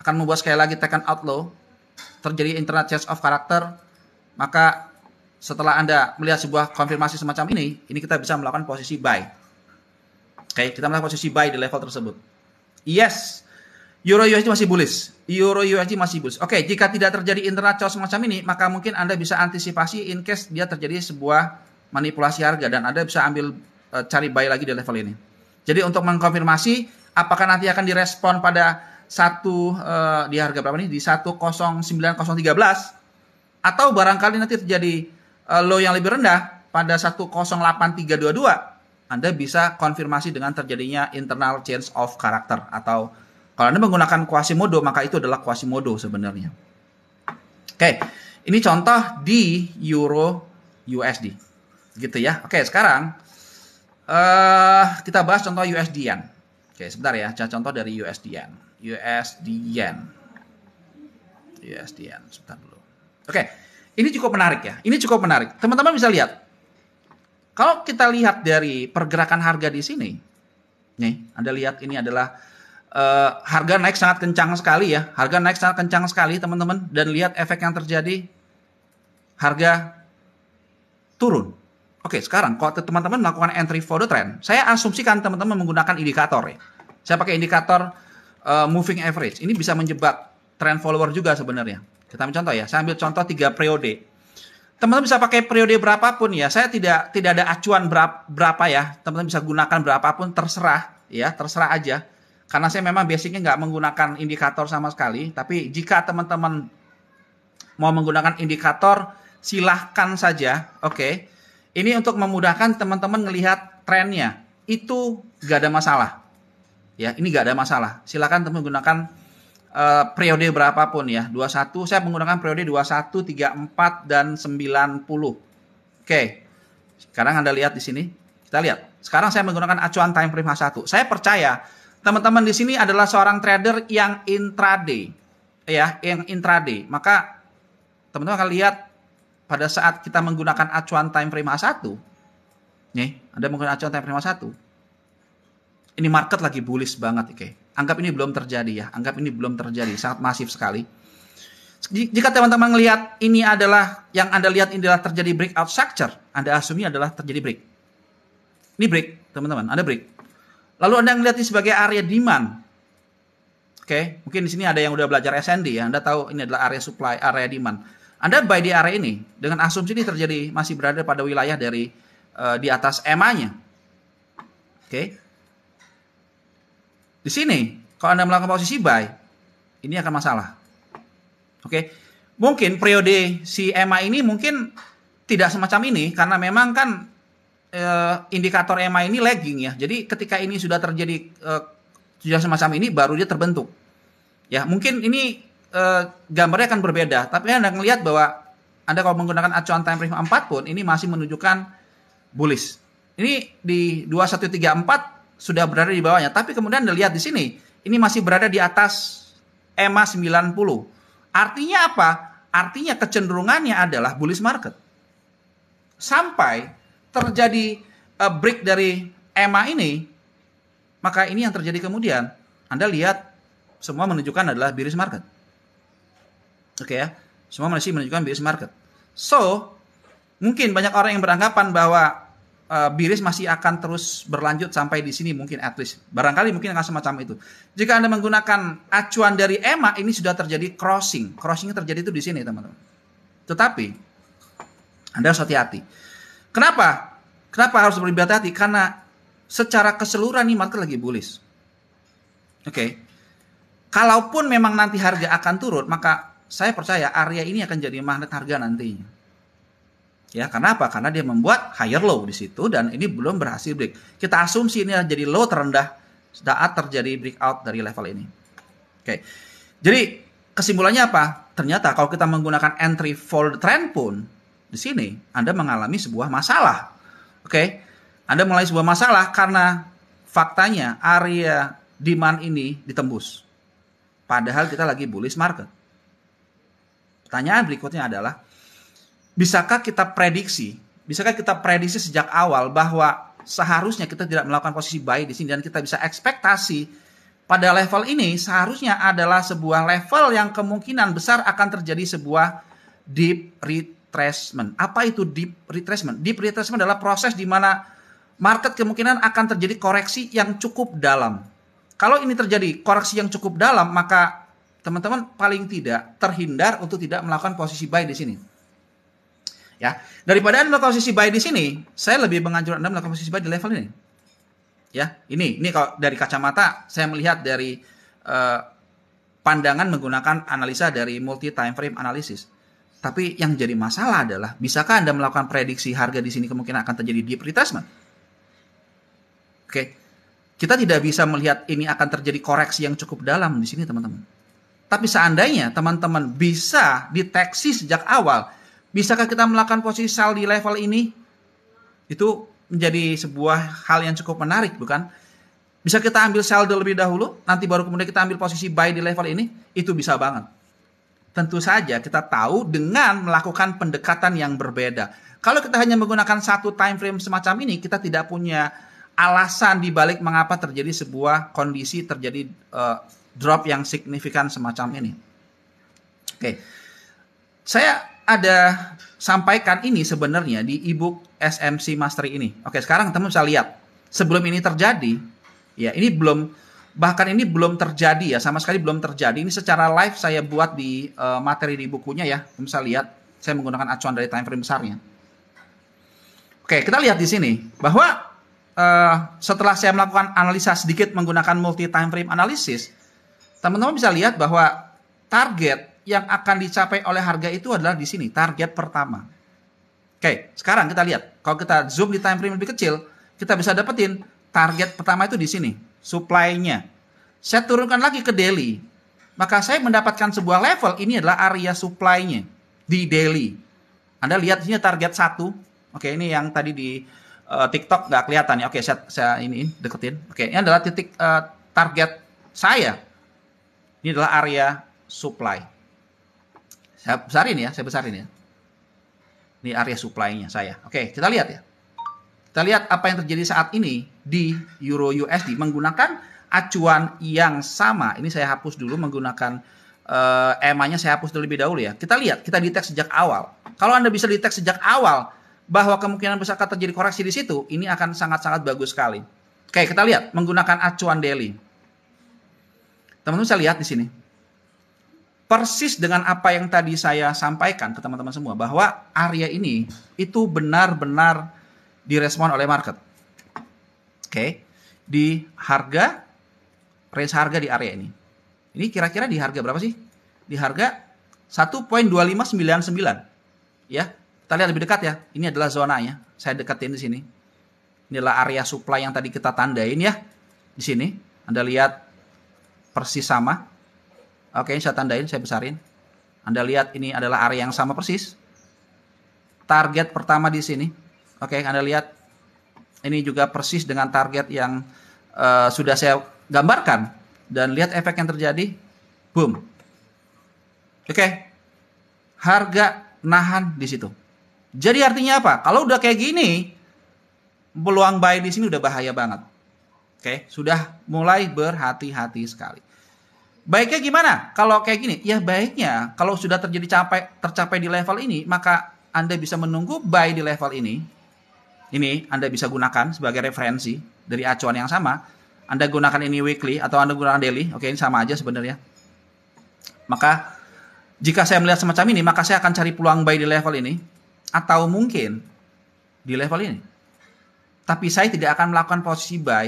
Akan membuat sekali lagi tekan out low, terjadi internal change of character, maka setelah Anda melihat sebuah konfirmasi semacam ini, ini kita bisa melakukan posisi buy. Oke, kita melakukan posisi buy di level tersebut. Yes, Euro USD masih bullish. Euro USD masih bullish. Oke, okay, jika tidak terjadi internal semacam ini, maka mungkin Anda bisa antisipasi in case dia terjadi sebuah manipulasi harga dan Anda bisa ambil e, cari buy lagi di level ini. Jadi untuk mengkonfirmasi apakah nanti akan direspon pada satu e, di harga berapa nih di 109013 atau barangkali nanti terjadi e, low yang lebih rendah pada 108322 Anda bisa konfirmasi dengan terjadinya internal change of character atau kalau Anda menggunakan Quasimodo, maka itu adalah Quasimodo sebenarnya. Oke, ini contoh di Euro USD. Gitu ya. Oke, sekarang uh, kita bahas contoh USD yen. Oke, sebentar ya. Contoh dari USD yen. USD yen. USD yen. Sebentar dulu. Oke, ini cukup menarik ya. Ini cukup menarik. Teman-teman bisa lihat. Kalau kita lihat dari pergerakan harga di sini, nih, Anda lihat ini adalah Eh, harga naik sangat kencang sekali ya. Harga naik sangat kencang sekali teman-teman dan lihat efek yang terjadi harga turun. Oke, sekarang kalau teman-teman melakukan entry for the trend, saya asumsikan teman-teman menggunakan indikator ya. Saya pakai indikator uh, moving average. Ini bisa menjebak trend follower juga sebenarnya. Kita ambil contoh ya. Saya ambil contoh tiga periode. Teman-teman bisa pakai periode berapapun ya. Saya tidak tidak ada acuan berapa, berapa ya. Teman-teman bisa gunakan berapapun terserah ya, terserah aja karena saya memang basicnya nggak menggunakan indikator sama sekali. Tapi jika teman-teman mau menggunakan indikator, silahkan saja. Oke, okay. ini untuk memudahkan teman-teman melihat trennya. Itu nggak ada masalah. Ya, ini nggak ada masalah. Silahkan teman menggunakan uh, eh, periode berapapun ya. 21, saya menggunakan periode 21, 34, dan 90. Oke, okay. sekarang Anda lihat di sini. Kita lihat. Sekarang saya menggunakan acuan time frame H1. Saya percaya teman-teman di sini adalah seorang trader yang intraday, ya, yang intraday. Maka teman-teman akan lihat pada saat kita menggunakan acuan time frame A1, nih, Anda menggunakan acuan time frame A1. Ini market lagi bullish banget, oke. Anggap ini belum terjadi ya, anggap ini belum terjadi, sangat masif sekali. Jika teman-teman melihat ini adalah yang Anda lihat ini adalah terjadi breakout structure, Anda asumsi adalah terjadi break. Ini break, teman-teman, ada break. Lalu Anda melihat ini sebagai area demand. Oke, okay? mungkin di sini ada yang udah belajar SND ya, Anda tahu ini adalah area supply, area demand. Anda buy di area ini dengan asumsi ini terjadi masih berada pada wilayah dari uh, di atas EMA-nya. Oke. Okay? Di sini kalau Anda melakukan posisi buy, ini akan masalah. Oke. Okay? Mungkin periode si EMA ini mungkin tidak semacam ini karena memang kan uh, indikator EMA ini lagging ya. Jadi ketika ini sudah terjadi uh, sudah semacam ini baru dia terbentuk. Ya, mungkin ini uh, gambarnya akan berbeda, tapi Anda melihat bahwa Anda kalau menggunakan acuan time frame 4 pun ini masih menunjukkan bullish. Ini di 2134 sudah berada di bawahnya, tapi kemudian Anda lihat di sini ini masih berada di atas EMA 90. Artinya apa? Artinya kecenderungannya adalah bullish market. Sampai terjadi uh, break dari EMA ini, maka ini yang terjadi kemudian. Anda lihat semua menunjukkan adalah bearish market. Oke okay, ya. Semua masih menunjukkan bearish market. So, mungkin banyak orang yang beranggapan bahwa uh, eh, bearish masih akan terus berlanjut sampai di sini mungkin at least. Barangkali mungkin akan semacam itu. Jika Anda menggunakan acuan dari EMA, ini sudah terjadi crossing. Crossing terjadi itu di sini, teman-teman. Tetapi Anda harus hati-hati Kenapa? Kenapa harus berhati hati? Karena secara keseluruhan nih market kan lagi bullish. Oke. Okay. Kalaupun memang nanti harga akan turun, maka saya percaya area ini akan jadi magnet harga nantinya. Ya, karena apa? Karena dia membuat higher low di situ dan ini belum berhasil break. Kita asumsi ini jadi low terendah saat terjadi breakout dari level ini. Oke. Okay. Jadi kesimpulannya apa? Ternyata kalau kita menggunakan entry fold trend pun di sini Anda mengalami sebuah masalah. Oke. Okay? Anda mulai sebuah masalah karena faktanya area demand ini ditembus. Padahal kita lagi bullish market. Pertanyaan berikutnya adalah bisakah kita prediksi? Bisakah kita prediksi sejak awal bahwa seharusnya kita tidak melakukan posisi buy di sini dan kita bisa ekspektasi pada level ini seharusnya adalah sebuah level yang kemungkinan besar akan terjadi sebuah deep read retracement. Apa itu deep retracement? Deep retracement adalah proses di mana market kemungkinan akan terjadi koreksi yang cukup dalam. Kalau ini terjadi koreksi yang cukup dalam, maka teman-teman paling tidak terhindar untuk tidak melakukan posisi buy di sini. Ya, daripada Anda melakukan posisi buy di sini, saya lebih menganjurkan Anda melakukan posisi buy di level ini. Ya, ini ini kalau dari kacamata saya melihat dari uh, pandangan menggunakan analisa dari multi time frame analysis. Tapi yang jadi masalah adalah, bisakah Anda melakukan prediksi harga di sini kemungkinan akan terjadi deep retracement? Oke, kita tidak bisa melihat ini akan terjadi koreksi yang cukup dalam di sini, teman-teman. Tapi seandainya teman-teman bisa deteksi sejak awal, bisakah kita melakukan posisi sell di level ini? Itu menjadi sebuah hal yang cukup menarik, bukan? Bisa kita ambil sell terlebih dahulu, nanti baru kemudian kita ambil posisi buy di level ini, itu bisa banget tentu saja kita tahu dengan melakukan pendekatan yang berbeda. Kalau kita hanya menggunakan satu time frame semacam ini, kita tidak punya alasan dibalik mengapa terjadi sebuah kondisi terjadi uh, drop yang signifikan semacam ini. Oke, okay. saya ada sampaikan ini sebenarnya di ebook SMC Mastery ini. Oke, okay, sekarang teman bisa lihat sebelum ini terjadi, ya ini belum bahkan ini belum terjadi ya sama sekali belum terjadi ini secara live saya buat di uh, materi di bukunya ya kamu bisa lihat saya menggunakan acuan dari time frame besarnya oke kita lihat di sini bahwa uh, setelah saya melakukan analisa sedikit menggunakan multi time frame analisis teman-teman bisa lihat bahwa target yang akan dicapai oleh harga itu adalah di sini target pertama oke sekarang kita lihat kalau kita zoom di time frame lebih kecil kita bisa dapetin target pertama itu di sini supply-nya. Saya turunkan lagi ke daily. Maka saya mendapatkan sebuah level ini adalah area supply-nya di daily. Anda lihat ini sini target satu. Oke, ini yang tadi di uh, TikTok nggak kelihatan ya. Oke, saya, saya ini deketin. Oke, ini adalah titik uh, target saya. Ini adalah area supply. Saya besarin ya, saya besarin ya. Ini area supply-nya saya. Oke, kita lihat ya. Kita lihat apa yang terjadi saat ini di Euro USD menggunakan acuan yang sama. Ini saya hapus dulu menggunakan uh, EMA-nya saya hapus terlebih dahulu ya. Kita lihat, kita detek sejak awal. Kalau Anda bisa detek sejak awal bahwa kemungkinan besar akan terjadi koreksi di situ, ini akan sangat-sangat bagus sekali. Oke, kita lihat menggunakan acuan daily. Teman-teman saya lihat di sini. Persis dengan apa yang tadi saya sampaikan ke teman-teman semua bahwa area ini itu benar-benar direspon oleh market. Oke. Okay. Di harga range harga di area ini. Ini kira-kira di harga berapa sih? Di harga 1.2599. Ya. Kita lihat lebih dekat ya. Ini adalah zonanya. Saya deketin di sini. Inilah area supply yang tadi kita tandain ya. Di sini. Anda lihat persis sama. Oke, okay, saya tandain, saya besarin. Anda lihat ini adalah area yang sama persis. Target pertama di sini Oke, Anda lihat ini juga persis dengan target yang uh, sudah saya gambarkan dan lihat efek yang terjadi. Boom. Oke. Harga nahan di situ. Jadi artinya apa? Kalau udah kayak gini, peluang buy di sini udah bahaya banget. Oke, sudah mulai berhati-hati sekali. Baiknya gimana? Kalau kayak gini, ya baiknya kalau sudah terjadi capai, tercapai di level ini, maka Anda bisa menunggu buy di level ini, ini Anda bisa gunakan sebagai referensi dari acuan yang sama. Anda gunakan ini weekly atau Anda gunakan daily, oke ini sama aja sebenarnya. Maka jika saya melihat semacam ini, maka saya akan cari peluang buy di level ini atau mungkin di level ini. Tapi saya tidak akan melakukan posisi buy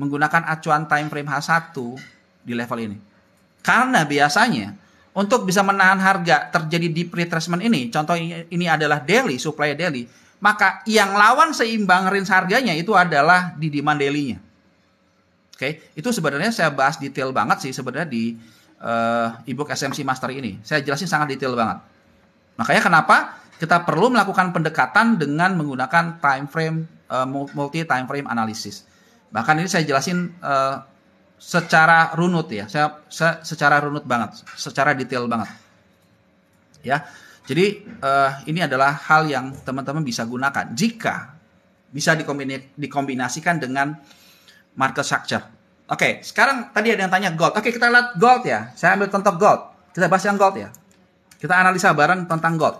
menggunakan acuan time frame H1 di level ini. Karena biasanya untuk bisa menahan harga terjadi di pre retracement ini, contoh ini, ini adalah daily, supply daily, maka yang lawan seimbang range harganya itu adalah di demand daily-nya. Oke, itu sebenarnya saya bahas detail banget sih sebenarnya di uh, ebook SMC Master ini. Saya jelasin sangat detail banget. Makanya kenapa kita perlu melakukan pendekatan dengan menggunakan time frame uh, multi time frame analysis. Bahkan ini saya jelasin uh, secara runut ya. Saya, saya secara runut banget, secara detail banget. Ya. Jadi uh, ini adalah hal yang teman-teman bisa gunakan jika bisa dikombinasikan dengan market structure. Oke, okay, sekarang tadi ada yang tanya gold. Oke, okay, kita lihat gold ya. Saya ambil contoh gold. Kita bahas yang gold ya. Kita analisa bareng tentang gold.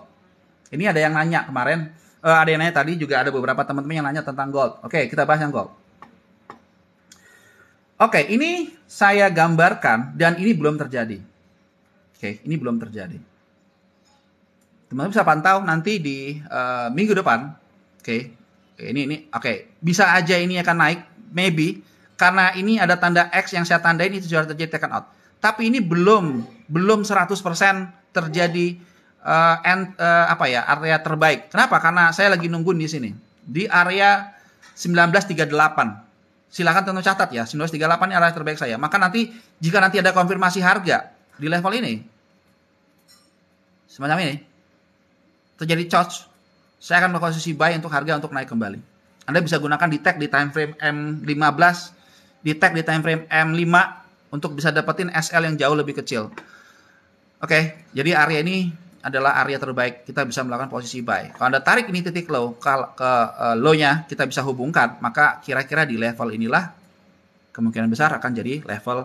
Ini ada yang nanya kemarin. Uh, ada yang nanya tadi juga ada beberapa teman-teman yang nanya tentang gold. Oke, okay, kita bahas yang gold. Oke, ini saya gambarkan dan ini belum terjadi. Oke, ini belum terjadi teman-teman bisa pantau nanti di uh, minggu depan. Oke. Okay. Ini ini oke, okay. bisa aja ini akan naik maybe karena ini ada tanda X yang saya tandain itu sudah terjadi taken out. Tapi ini belum belum 100% terjadi uh, end, uh, apa ya, area terbaik. Kenapa? Karena saya lagi nunggu di sini. Di area 1938. Silahkan tentu catat ya, 1938 ini area terbaik saya. Maka nanti jika nanti ada konfirmasi harga di level ini semacam ini terjadi charge, saya akan melakukan sisi buy untuk harga untuk naik kembali. Anda bisa gunakan di tag di time frame M15, di tag di time frame M5 untuk bisa dapetin SL yang jauh lebih kecil. Oke, okay, jadi area ini adalah area terbaik kita bisa melakukan posisi buy. Kalau Anda tarik ini titik low ke, ke uh, low-nya kita bisa hubungkan, maka kira-kira di level inilah kemungkinan besar akan jadi level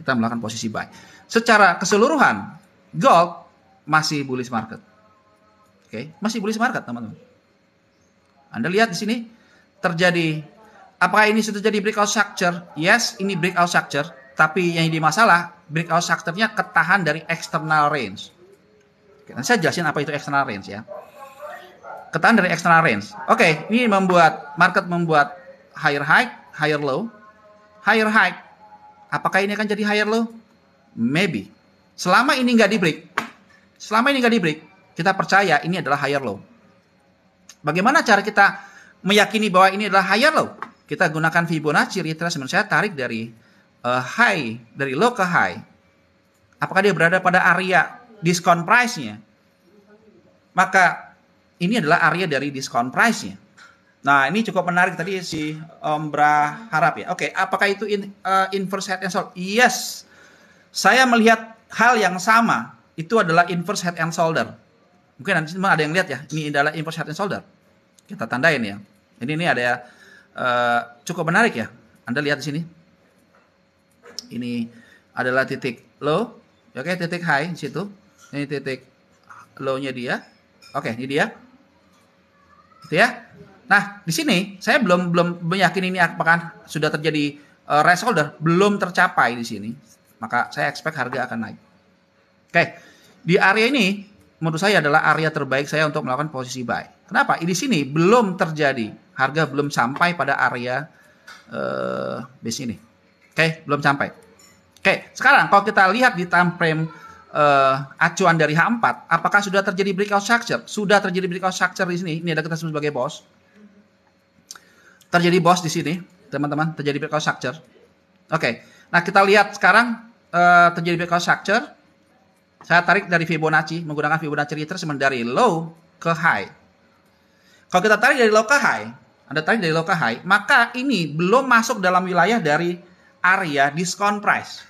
kita melakukan posisi buy. Secara keseluruhan, gold masih bullish market. Oke, masih bullish market, teman-teman. Anda lihat di sini terjadi apakah ini sudah jadi breakout structure? Yes, ini breakout structure, tapi yang jadi masalah breakout structure-nya ketahan dari external range. Oke, nanti saya jelasin apa itu external range ya. Ketahan dari external range. Oke, ini membuat market membuat higher high, higher low. Higher high. Apakah ini akan jadi higher low? Maybe. Selama ini nggak di break. Selama ini nggak di break. Kita percaya ini adalah higher low. Bagaimana cara kita meyakini bahwa ini adalah higher low? Kita gunakan Fibonacci retracement. Saya tarik dari uh, high, dari low ke high. Apakah dia berada pada area discount price-nya? Maka ini adalah area dari discount price-nya. Nah, ini cukup menarik tadi si Ombra Harap ya. Oke, okay, apakah itu in, uh, inverse head and shoulder? Yes. Saya melihat hal yang sama. Itu adalah inverse head and shoulder. Mungkin nanti memang ada yang lihat ya. Ini adalah inverse head and shoulder. Kita tandain ya. Ini ini ada uh, cukup menarik ya. Anda lihat di sini. Ini adalah titik low, oke okay, titik high di situ. Ini titik low-nya dia. Oke, okay, ini dia. Gitu ya. Nah, di sini saya belum belum meyakini ini apakah sudah terjadi uh, eh, rest shoulder belum tercapai di sini. Maka saya expect harga akan naik. Oke. Okay. Di area ini menurut saya adalah area terbaik saya untuk melakukan posisi buy. Kenapa? Di sini belum terjadi, harga belum sampai pada area uh, base ini. Oke, okay, belum sampai. Oke, okay, sekarang kalau kita lihat di time frame uh, acuan dari H4, apakah sudah terjadi breakout structure? Sudah terjadi breakout structure di sini. Ini ada kita sebut sebagai bos. Terjadi bos di sini, teman-teman, terjadi breakout structure. Oke. Okay. Nah, kita lihat sekarang uh, terjadi breakout structure saya tarik dari Fibonacci menggunakan Fibonacci retracement dari low ke high. Kalau kita tarik dari low ke high, Anda tarik dari low ke high, maka ini belum masuk dalam wilayah dari area discount price.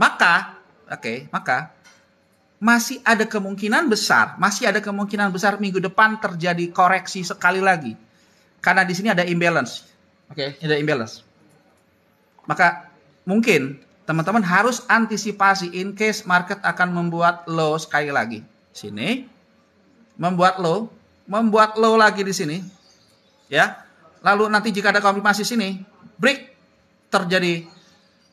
Maka, oke, okay, maka masih ada kemungkinan besar, masih ada kemungkinan besar minggu depan terjadi koreksi sekali lagi. Karena di sini ada imbalance. Oke, okay, ada imbalance. Maka mungkin teman-teman harus antisipasi in case market akan membuat low sekali lagi. Sini membuat low, membuat low lagi di sini. Ya. Lalu nanti jika ada konfirmasi sini, break terjadi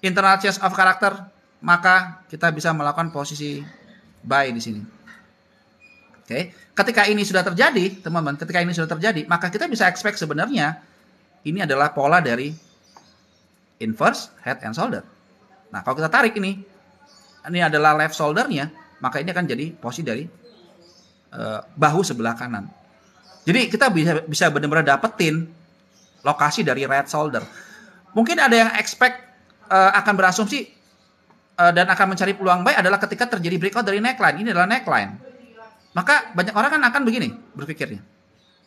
internal change of character, maka kita bisa melakukan posisi buy di sini. Oke, ketika ini sudah terjadi, teman-teman, ketika ini sudah terjadi, maka kita bisa expect sebenarnya ini adalah pola dari inverse head and shoulder. Nah, kalau kita tarik ini, ini adalah left soldernya, maka ini akan jadi posisi dari uh, bahu sebelah kanan. Jadi kita bisa bisa benar-benar dapetin lokasi dari right shoulder. Mungkin ada yang expect uh, akan berasumsi uh, dan akan mencari peluang baik adalah ketika terjadi breakout dari neckline. Ini adalah neckline. Maka banyak orang kan akan begini berpikirnya.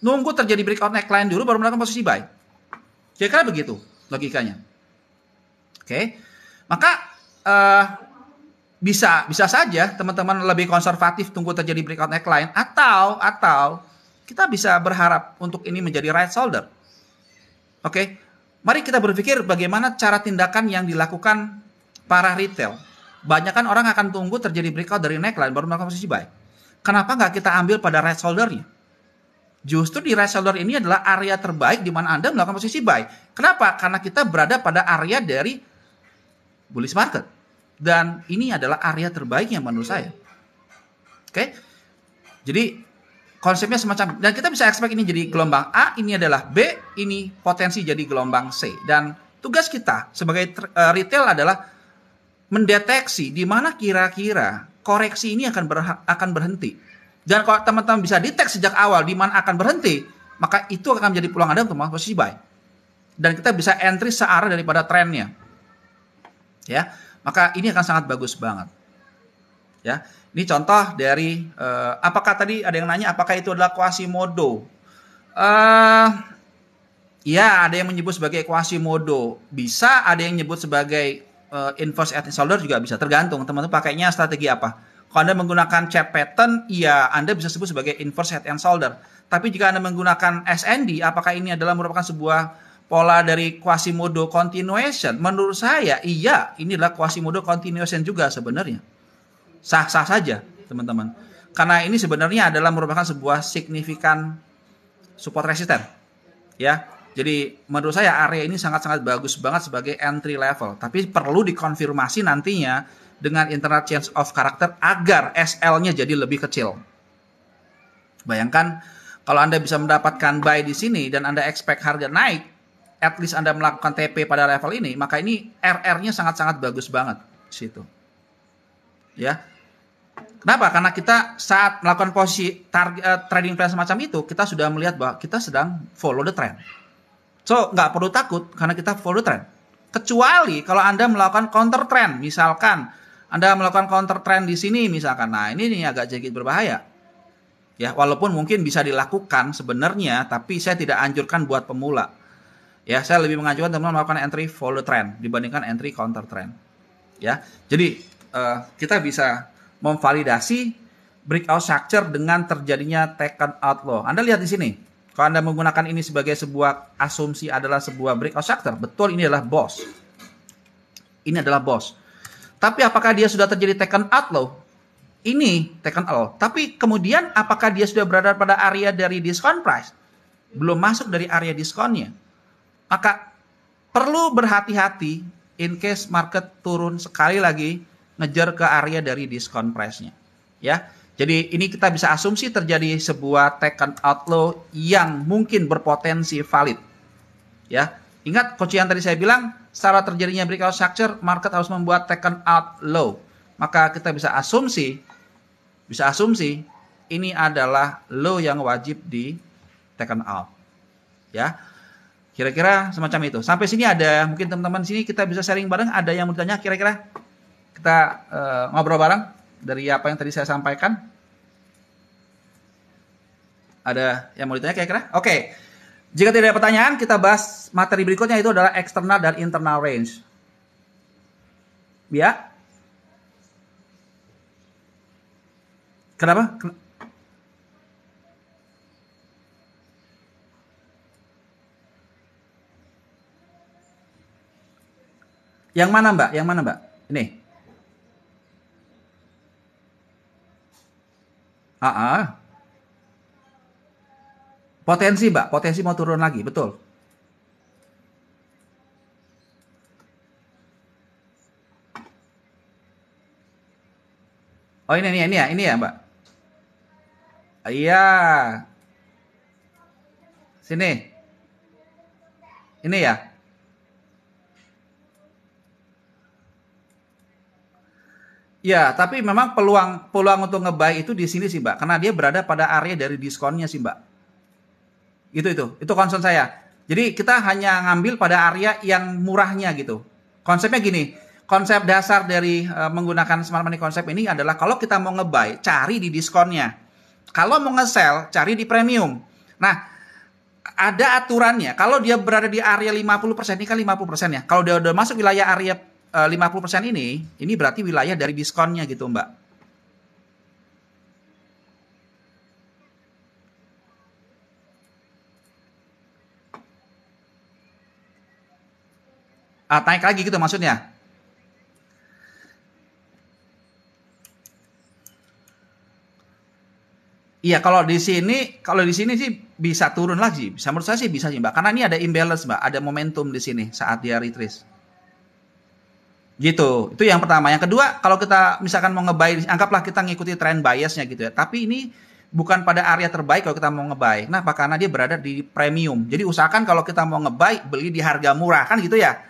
Nunggu terjadi breakout neckline dulu baru melakukan posisi buy. Kira-kira begitu logikanya. Oke. Okay. Maka uh, bisa bisa saja teman-teman lebih konservatif tunggu terjadi breakout neckline atau atau kita bisa berharap untuk ini menjadi right shoulder. Oke. Okay? Mari kita berpikir bagaimana cara tindakan yang dilakukan para retail. Banyak kan orang akan tunggu terjadi breakout dari neckline baru melakukan posisi buy. Kenapa nggak kita ambil pada right shoulder-nya? Justru di right shoulder ini adalah area terbaik di mana Anda melakukan posisi buy. Kenapa? Karena kita berada pada area dari bullish market. Dan ini adalah area terbaiknya menurut saya. Oke. Okay? Jadi konsepnya semacam dan kita bisa expect ini jadi gelombang A, ini adalah B, ini potensi jadi gelombang C. Dan tugas kita sebagai eh, retail adalah mendeteksi di mana kira-kira koreksi ini akan ber, akan berhenti. Dan kalau teman-teman bisa detect sejak awal di mana akan berhenti, maka itu akan menjadi peluang Anda untuk masuk posisi buy. Dan kita bisa entry searah daripada trennya ya maka ini akan sangat bagus banget ya ini contoh dari uh, apakah tadi ada yang nanya apakah itu adalah Quasimodo uh, ya ada yang menyebut sebagai modo bisa ada yang menyebut sebagai uh, inverse at solder juga bisa tergantung teman-teman pakainya strategi apa kalau Anda menggunakan chat pattern, iya Anda bisa sebut sebagai inverse head and shoulder. Tapi jika Anda menggunakan SND, apakah ini adalah merupakan sebuah pola dari Quasimodo continuation, menurut saya iya, ini inilah Quasimodo continuation juga sebenarnya. Sah-sah saja, teman-teman. Karena ini sebenarnya adalah merupakan sebuah signifikan support resistance. Ya. Jadi menurut saya area ini sangat-sangat bagus banget sebagai entry level, tapi perlu dikonfirmasi nantinya dengan internal change of character agar SL-nya jadi lebih kecil. Bayangkan kalau Anda bisa mendapatkan buy di sini dan Anda expect harga naik, at least Anda melakukan TP pada level ini, maka ini RR-nya sangat-sangat bagus banget situ. Ya. Kenapa? Karena kita saat melakukan posisi target, uh, trading plan semacam itu, kita sudah melihat bahwa kita sedang follow the trend. So, nggak perlu takut karena kita follow the trend. Kecuali kalau Anda melakukan counter trend, misalkan Anda melakukan counter trend di sini misalkan. Nah, ini nih agak sedikit berbahaya ya walaupun mungkin bisa dilakukan sebenarnya tapi saya tidak anjurkan buat pemula Ya, saya lebih mengajukan teman-teman melakukan entry follow trend dibandingkan entry counter trend. Ya, jadi uh, kita bisa memvalidasi breakout structure dengan terjadinya taken out low. Anda lihat di sini, kalau Anda menggunakan ini sebagai sebuah asumsi adalah sebuah breakout structure, betul ini adalah boss. Ini adalah boss. Tapi apakah dia sudah terjadi taken out low? Ini taken out. Tapi kemudian apakah dia sudah berada pada area dari discount price? Belum masuk dari area diskonnya maka perlu berhati-hati in case market turun sekali lagi ngejar ke area dari diskon price-nya. Ya. Jadi ini kita bisa asumsi terjadi sebuah taken out low yang mungkin berpotensi valid. Ya. Ingat coach yang tadi saya bilang secara terjadinya breakout structure market harus membuat taken out low. Maka kita bisa asumsi bisa asumsi ini adalah low yang wajib di taken out. Ya. Kira-kira semacam itu. Sampai sini ada mungkin teman-teman sini kita bisa sharing bareng. Ada yang mau ditanya kira-kira kita uh, ngobrol bareng dari apa yang tadi saya sampaikan. Ada yang mau ditanya kira-kira? Oke. Okay. Jika tidak ada pertanyaan, kita bahas materi berikutnya itu adalah eksternal dan internal range. Ya? Kenapa? Yang mana Mbak? Yang mana Mbak? Ini. Ah, ah, potensi Mbak, potensi mau turun lagi, betul. Oh ini ini ini ya, ini ya Mbak. Iya. Sini. Ini ya. Ya, tapi memang peluang peluang untuk ngebuy itu di sini sih, Mbak. Karena dia berada pada area dari diskonnya sih, Mbak. Itu itu. Itu concern saya. Jadi kita hanya ngambil pada area yang murahnya gitu. Konsepnya gini, konsep dasar dari uh, menggunakan smart money konsep ini adalah kalau kita mau ngebuy, cari di diskonnya. Kalau mau ngesel, cari di premium. Nah, ada aturannya. Kalau dia berada di area 50%, ini kan 50% ya. Kalau dia udah masuk wilayah area 50% eh, ini, ini berarti wilayah dari diskonnya gitu Mbak. Ah, naik lagi gitu maksudnya. Iya, kalau di sini kalau di sini sih bisa turun lagi. Bisa menurut saya sih bisa sih, Mbak. Karena ini ada imbalance, Mbak. Ada momentum di sini saat dia retrace. Gitu. Itu yang pertama. Yang kedua, kalau kita misalkan mau ngebuy, anggaplah kita ngikuti tren biasnya gitu ya. Tapi ini bukan pada area terbaik kalau kita mau ngebuy. Kenapa? Karena dia berada di premium. Jadi usahakan kalau kita mau ngebuy beli di harga murah kan gitu ya.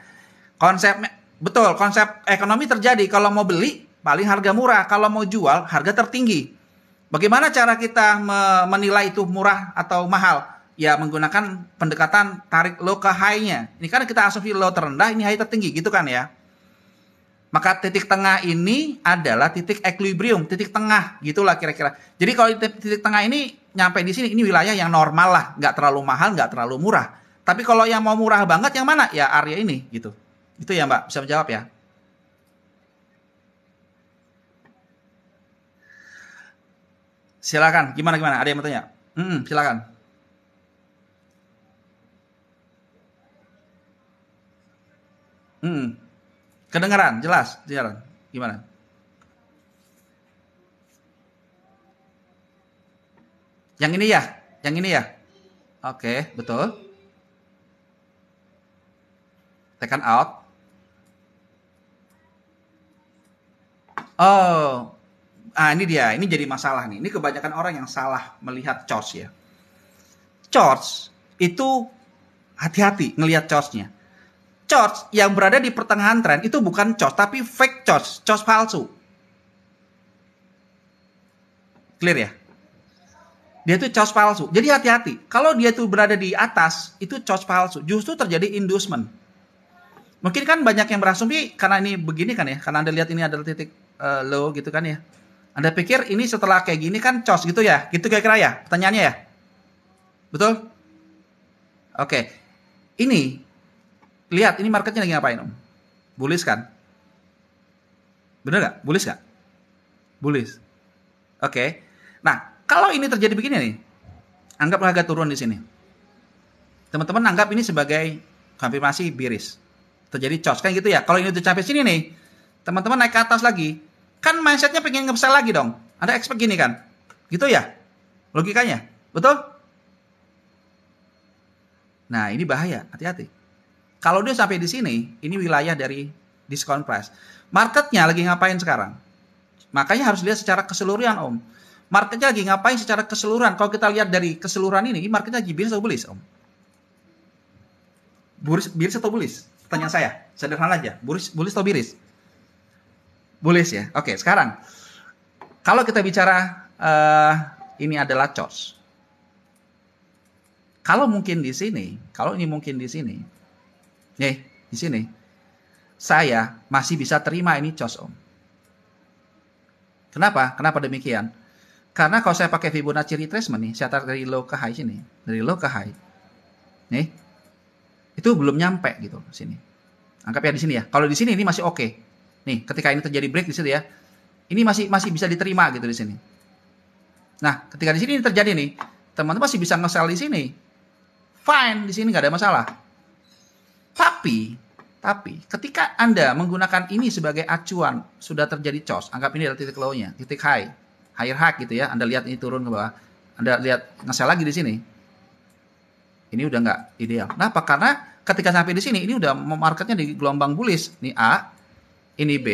Konsep betul, konsep ekonomi terjadi kalau mau beli paling harga murah, kalau mau jual harga tertinggi. Bagaimana cara kita menilai itu murah atau mahal? Ya menggunakan pendekatan tarik low ke high-nya. Ini kan kita asumsi low terendah, ini high tertinggi gitu kan ya. Maka titik tengah ini adalah titik equilibrium, titik tengah gitulah kira-kira. Jadi kalau titik tengah ini nyampe di sini, ini wilayah yang normal lah, nggak terlalu mahal, nggak terlalu murah. Tapi kalau yang mau murah banget, yang mana? Ya area ini gitu. Itu ya Mbak, bisa menjawab ya. Silakan, gimana gimana? Ada yang bertanya? Hmm, silakan. Hmm. Kedengaran, jelas, jelas. Gimana? Yang ini ya, yang ini ya. Oke, betul. Tekan out. Oh, ah ini dia, ini jadi masalah nih. Ini kebanyakan orang yang salah melihat charge ya. Charge itu hati-hati ngelihat charge-nya church yang berada di pertengahan tren itu bukan church tapi fake church, church palsu. Clear ya? Dia itu church palsu. Jadi hati-hati. Kalau dia itu berada di atas, itu church palsu. Justru terjadi inducement. Mungkin kan banyak yang berasumsi karena ini begini kan ya, karena Anda lihat ini adalah titik uh, low gitu kan ya. Anda pikir ini setelah kayak gini kan COS gitu ya? Gitu kayak kira ya? Pertanyaannya ya? Betul? Oke. Okay. Ini lihat ini marketnya lagi ngapain om? Bullish kan? Bener gak? Bullish gak? Bullish. Oke. Okay. Nah, kalau ini terjadi begini nih, anggap harga turun di sini. Teman-teman anggap ini sebagai konfirmasi biris Terjadi cos kan gitu ya. Kalau ini tercapai sini nih, teman-teman naik ke atas lagi, kan mindsetnya pengen ngebesar lagi dong. Ada expect gini kan? Gitu ya? Logikanya. Betul? Nah, ini bahaya. Hati-hati. Kalau dia sampai di sini, ini wilayah dari discount price. Marketnya lagi ngapain sekarang? Makanya harus lihat secara keseluruhan om. Marketnya lagi ngapain secara keseluruhan? Kalau kita lihat dari keseluruhan ini, marketnya lagi biris atau bullish om? Buris, biris atau bullish? Tanya saya, sederhana aja. Buris, bullish atau biris? Bullish ya. Oke, sekarang kalau kita bicara uh, ini adalah chos. Kalau mungkin di sini, kalau ini mungkin di sini, Nih, di sini. Saya masih bisa terima ini cos Om. Kenapa? Kenapa demikian? Karena kalau saya pakai Fibonacci retracement nih, saya tarik dari low ke high sini, dari low ke high. Nih. Itu belum nyampe gitu sini. Anggap ya di sini ya. Kalau di sini ini masih oke. Okay. Nih, ketika ini terjadi break di sini ya. Ini masih masih bisa diterima gitu di sini. Nah, ketika di sini ini terjadi nih, teman-teman masih bisa ngesel di sini. Fine, di sini nggak ada masalah. Tapi tapi ketika Anda menggunakan ini sebagai acuan, sudah terjadi cos, anggap ini adalah titik low-nya, titik high, higher high gitu ya. Anda lihat ini turun ke bawah. Anda lihat ngesel lagi di sini. Ini udah nggak ideal. Kenapa? Karena ketika sampai di sini, ini udah marketnya di gelombang bullish. Ini A, ini B,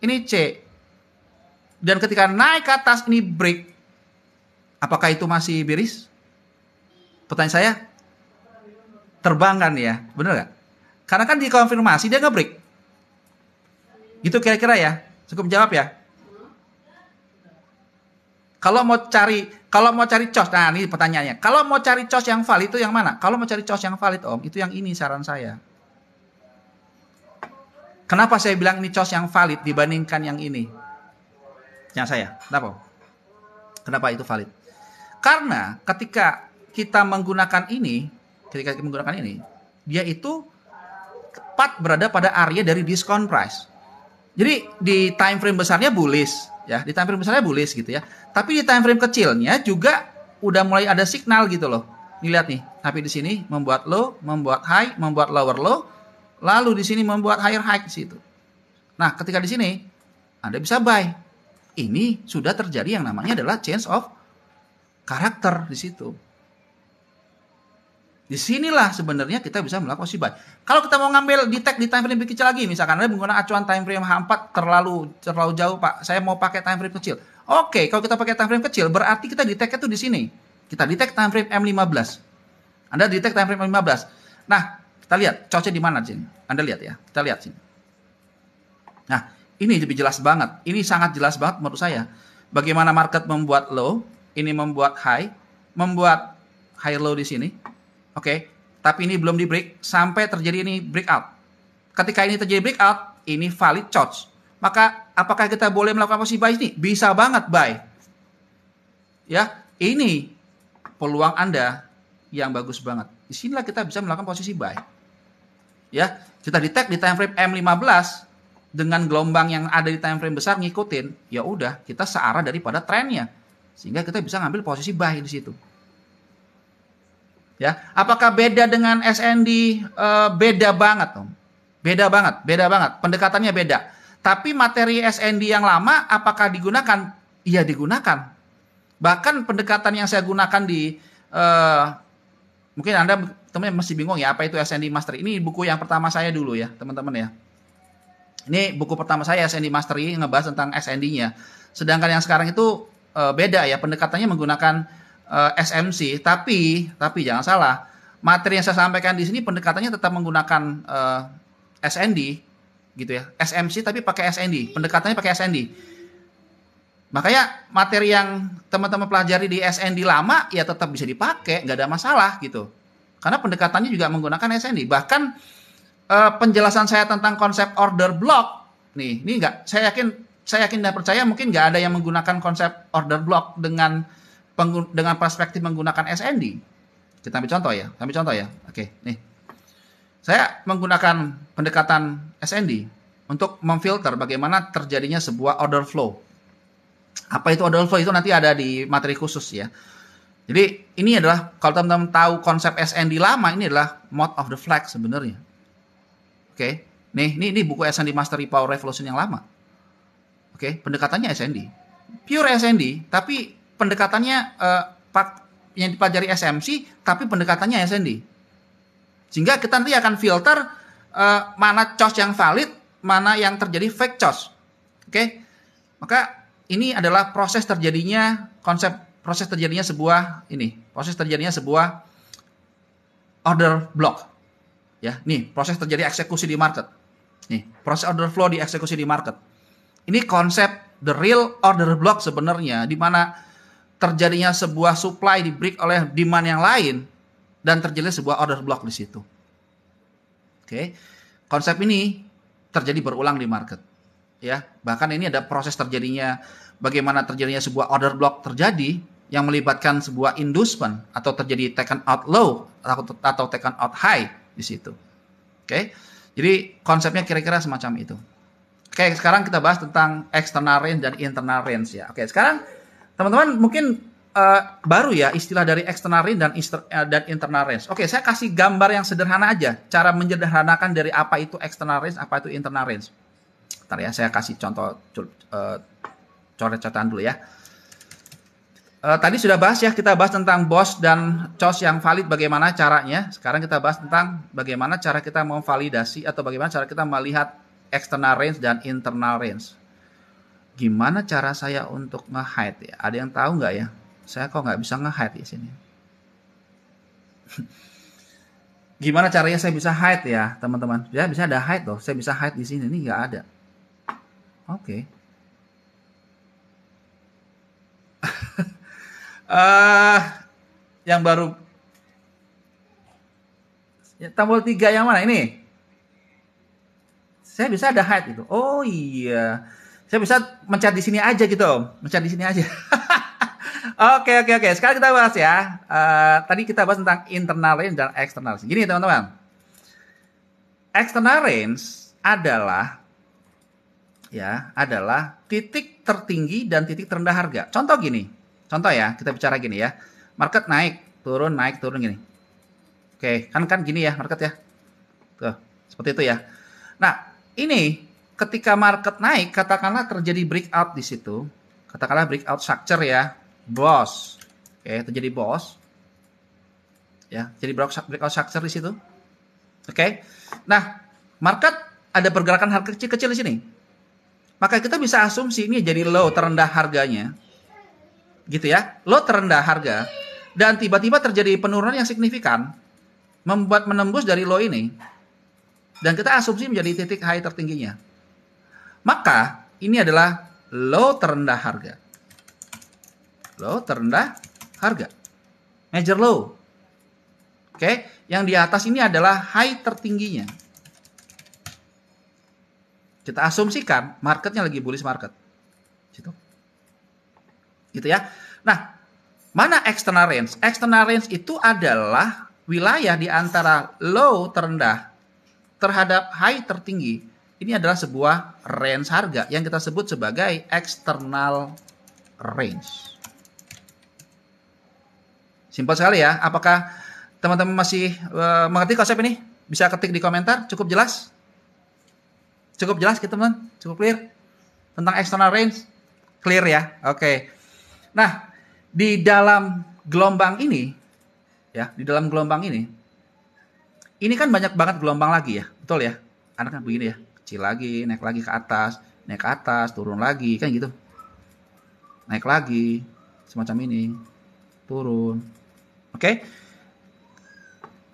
ini C. Dan ketika naik ke atas, ini break. Apakah itu masih bearish? Pertanyaan saya, Terbangkan ya, bener nggak? Karena kan dikonfirmasi dia nggak break. Gitu kira-kira ya, cukup jawab ya. Kalau mau cari, kalau mau cari cos, nah ini pertanyaannya. Kalau mau cari cos yang valid itu yang mana? Kalau mau cari cos yang valid om, itu yang ini saran saya. Kenapa saya bilang ini cos yang valid dibandingkan yang ini? Yang saya, kenapa? Kenapa itu valid? Karena ketika kita menggunakan ini, ketika kita menggunakan ini, dia itu tepat berada pada area dari discount price. Jadi di time frame besarnya bullish ya, di time frame besarnya bullish gitu ya. Tapi di time frame kecilnya juga udah mulai ada signal gitu loh. Nih lihat nih, tapi di sini membuat low, membuat high, membuat lower low, lalu di sini membuat higher high di situ. Nah, ketika di sini Anda bisa buy. Ini sudah terjadi yang namanya adalah change of karakter di situ. Disinilah sebenarnya kita bisa melakukan si buy. Kalau kita mau ngambil di tag di time frame lebih kecil lagi, misalkan Anda menggunakan acuan time frame H4 terlalu terlalu jauh, Pak. Saya mau pakai time frame kecil. Oke, kalau kita pakai time frame kecil, berarti kita di tag itu di sini. Kita di tag time frame M15. Anda di tag time frame M15. Nah, kita lihat cocok di mana sini. Anda lihat ya. Kita lihat sini. Nah, ini lebih jelas banget. Ini sangat jelas banget menurut saya. Bagaimana market membuat low, ini membuat high, membuat high low di sini Oke, okay? tapi ini belum di break sampai terjadi ini breakout. Ketika ini terjadi breakout, ini valid charge. Maka apakah kita boleh melakukan posisi buy ini? Bisa banget buy. Ya, ini peluang Anda yang bagus banget. Di sinilah kita bisa melakukan posisi buy. Ya, kita di di time frame M15 dengan gelombang yang ada di time frame besar ngikutin, ya udah kita searah daripada trennya. Sehingga kita bisa ngambil posisi buy di situ. Ya, apakah beda dengan SND? E, eh, beda banget, Om. Beda banget, beda banget. Pendekatannya beda. Tapi materi SND yang lama apakah digunakan? Iya digunakan. Bahkan pendekatan yang saya gunakan di e, mungkin Anda teman masih bingung ya apa itu SND Mastery. Ini buku yang pertama saya dulu ya, teman-teman ya. Ini buku pertama saya SND Mastery ngebahas tentang SND-nya. Sedangkan yang sekarang itu eh, beda ya pendekatannya menggunakan uh, eh, SMC, tapi tapi jangan salah, materi yang saya sampaikan di sini pendekatannya tetap menggunakan uh, eh, SND gitu ya. SMC tapi pakai SND, pendekatannya pakai SND. Makanya materi yang teman-teman pelajari di SND lama ya tetap bisa dipakai, nggak ada masalah gitu. Karena pendekatannya juga menggunakan SND. Bahkan uh, penjelasan saya tentang konsep order block nih, ini nggak, saya yakin, saya yakin dan percaya mungkin nggak ada yang menggunakan konsep order block dengan dengan perspektif menggunakan SND. Kita ambil contoh ya, kita ambil contoh ya. Oke, nih. Saya menggunakan pendekatan SND untuk memfilter bagaimana terjadinya sebuah order flow. Apa itu order flow? Itu nanti ada di materi khusus ya. Jadi ini adalah kalau teman-teman tahu konsep SND lama ini adalah mode of the flag sebenarnya. Oke, nih ini, ini buku SND Mastery Power Revolution yang lama. Oke, pendekatannya SND. Pure SND, tapi pendekatannya uh, yang dipelajari SMC tapi pendekatannya SND. Sehingga kita nanti akan filter uh, mana cos yang valid, mana yang terjadi fake cos. Oke. Okay? Maka ini adalah proses terjadinya konsep proses terjadinya sebuah ini, proses terjadinya sebuah order block. Ya, nih proses terjadi eksekusi di market. Nih, proses order flow di eksekusi di market. Ini konsep the real order block sebenarnya di mana terjadinya sebuah supply di break oleh demand yang lain dan terjadi sebuah order block di situ. Oke. Okay. Konsep ini terjadi berulang di market. Ya, bahkan ini ada proses terjadinya bagaimana terjadinya sebuah order block terjadi yang melibatkan sebuah inducement atau terjadi taken out low atau, atau taken out high di situ. Oke. Okay. Jadi konsepnya kira-kira semacam itu. Oke, okay, sekarang kita bahas tentang external range dan internal range ya. Oke, okay, sekarang Teman-teman mungkin uh, baru ya istilah dari eksternal range dan eh, dan internal range. Oke, saya kasih gambar yang sederhana aja cara menyederhanakan dari apa itu eksternal range, apa itu internal range. Bentar ya, saya kasih contoh uh, coret-coretan dulu ya. tadi sudah bahas ya, kita bahas tentang BOS dan COS yang valid bagaimana caranya. Sekarang kita bahas tentang bagaimana cara kita memvalidasi atau bagaimana cara kita melihat external range dan internal range gimana cara saya untuk nge-hide ya? Ada yang tahu nggak ya? Saya kok nggak bisa nge-hide di sini. gimana caranya saya bisa hide ya, teman-teman? Ya, bisa ada hide loh. Saya bisa hide di sini. Ini nggak ada. Oke. Okay. uh, eh, yang baru ya, tombol tiga yang mana ini? Saya bisa ada hide itu. Oh iya saya bisa mencat di sini aja gitu, Om. Mencat di sini aja. Oke, oke, oke. Sekarang kita bahas ya. Uh, tadi kita bahas tentang internal range dan external range. Gini, teman-teman. External range adalah ya, adalah titik tertinggi dan titik terendah harga. Contoh gini. Contoh ya, kita bicara gini ya. Market naik, turun, naik, turun gini. Oke, kan kan gini ya market ya. Tuh, seperti itu ya. Nah, ini ketika market naik, katakanlah terjadi breakout di situ, katakanlah breakout structure ya, boss, oke terjadi boss, ya, jadi breakout structure di situ, oke. Nah, market ada pergerakan harga kecil-kecil di sini, maka kita bisa asumsi ini jadi low terendah harganya, gitu ya, low terendah harga, dan tiba-tiba terjadi penurunan yang signifikan, membuat menembus dari low ini, dan kita asumsi menjadi titik high tertingginya. Maka ini adalah low terendah harga. Low terendah harga. Major low. Oke, yang di atas ini adalah high tertingginya. Kita asumsikan marketnya lagi bullish market. Gitu. Gitu ya. Nah, mana external range? External range itu adalah wilayah di antara low terendah terhadap high tertinggi ini adalah sebuah range harga yang kita sebut sebagai external range. Simpel sekali ya. Apakah teman-teman masih uh, mengerti konsep ini? Bisa ketik di komentar, cukup jelas? Cukup jelas gitu teman? Cukup clear? Tentang external range? Clear ya? Oke. Okay. Nah, di dalam gelombang ini, ya, di dalam gelombang ini, ini kan banyak banget gelombang lagi ya, betul ya? Anak anak begini ya, kecil lagi naik lagi ke atas naik ke atas turun lagi kan gitu naik lagi semacam ini turun oke okay?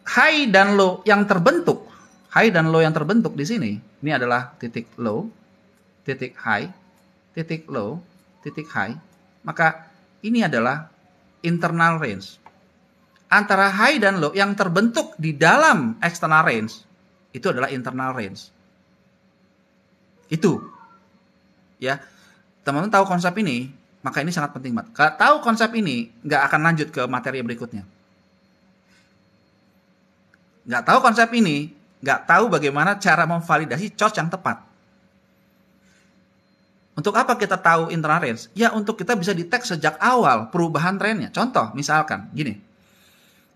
high dan low yang terbentuk high dan low yang terbentuk di sini ini adalah titik low titik high titik low titik high maka ini adalah internal range antara high dan low yang terbentuk di dalam external range itu adalah internal range. Itu. Ya. Teman-teman tahu konsep ini, maka ini sangat penting banget. Kalau tahu konsep ini, nggak akan lanjut ke materi berikutnya. Nggak tahu konsep ini, nggak tahu bagaimana cara memvalidasi charge yang tepat. Untuk apa kita tahu internal range? Ya untuk kita bisa detect sejak awal perubahan trennya. Contoh misalkan gini,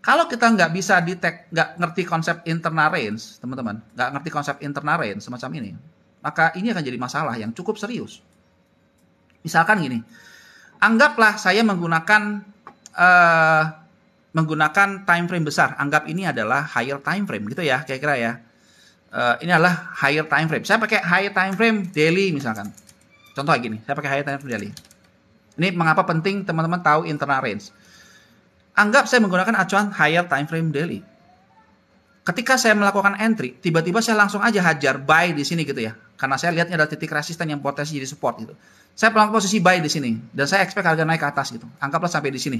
kalau kita nggak bisa detect, nggak ngerti konsep internal range, teman-teman, nggak ngerti konsep internal range semacam ini, maka ini akan jadi masalah yang cukup serius. Misalkan gini, anggaplah saya menggunakan uh, menggunakan time frame besar. Anggap ini adalah higher time frame gitu ya, kira-kira ya. Uh, ini adalah higher time frame. Saya pakai higher time frame daily misalkan. Contoh gini, saya pakai higher time frame daily. Ini mengapa penting teman-teman tahu internal range. Anggap saya menggunakan acuan higher time frame daily ketika saya melakukan entry, tiba-tiba saya langsung aja hajar buy di sini gitu ya. Karena saya lihatnya ada titik resisten yang potensi jadi support gitu. Saya pelan posisi buy di sini dan saya expect harga naik ke atas gitu. Anggaplah sampai di sini.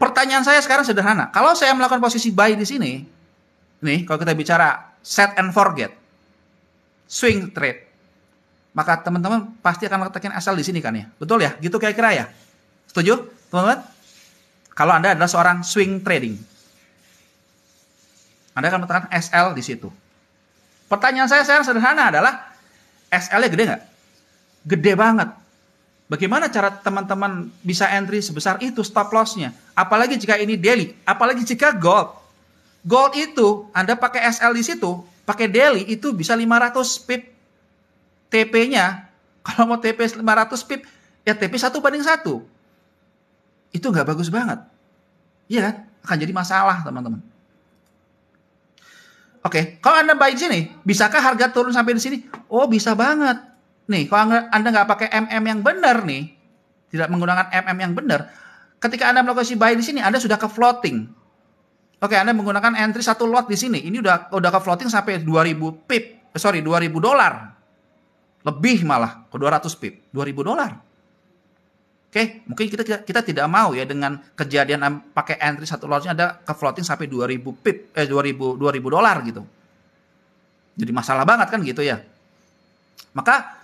Pertanyaan saya sekarang sederhana. Kalau saya melakukan posisi buy di sini, nih kalau kita bicara set and forget, swing trade, maka teman-teman pasti akan letakkan asal di sini kan ya. Betul ya? Gitu kira-kira ya? Setuju? Teman-teman? Kalau Anda adalah seorang swing trading, anda akan meletakkan SL di situ. Pertanyaan saya sekarang sederhana adalah SL-nya gede nggak? Gede banget. Bagaimana cara teman-teman bisa entry sebesar itu stop loss-nya? Apalagi jika ini daily, apalagi jika gold. Gold itu Anda pakai SL di situ, pakai daily itu bisa 500 pip TP-nya. Kalau mau TP 500 pip, ya TP 1 banding 1. Itu nggak bagus banget. Iya kan? Akan jadi masalah teman-teman. Oke, okay. kalau Anda buy di sini, bisakah harga turun sampai di sini? Oh, bisa banget. Nih, kalau Anda nggak pakai MM yang benar nih, tidak menggunakan MM yang benar, ketika Anda melakukan buy di sini, Anda sudah ke floating. Oke, okay, Anda menggunakan entry satu lot di sini. Ini udah udah ke floating sampai 2000 pip. Eh, sorry, 2000 dolar. Lebih malah, ke 200 pip, 2000 dolar. Oke, mungkin kita, kita kita tidak mau ya dengan kejadian pakai entry satu lotnya ada ke floating sampai 2000 pip eh 2000 2000 dolar gitu. Jadi masalah banget kan gitu ya. Maka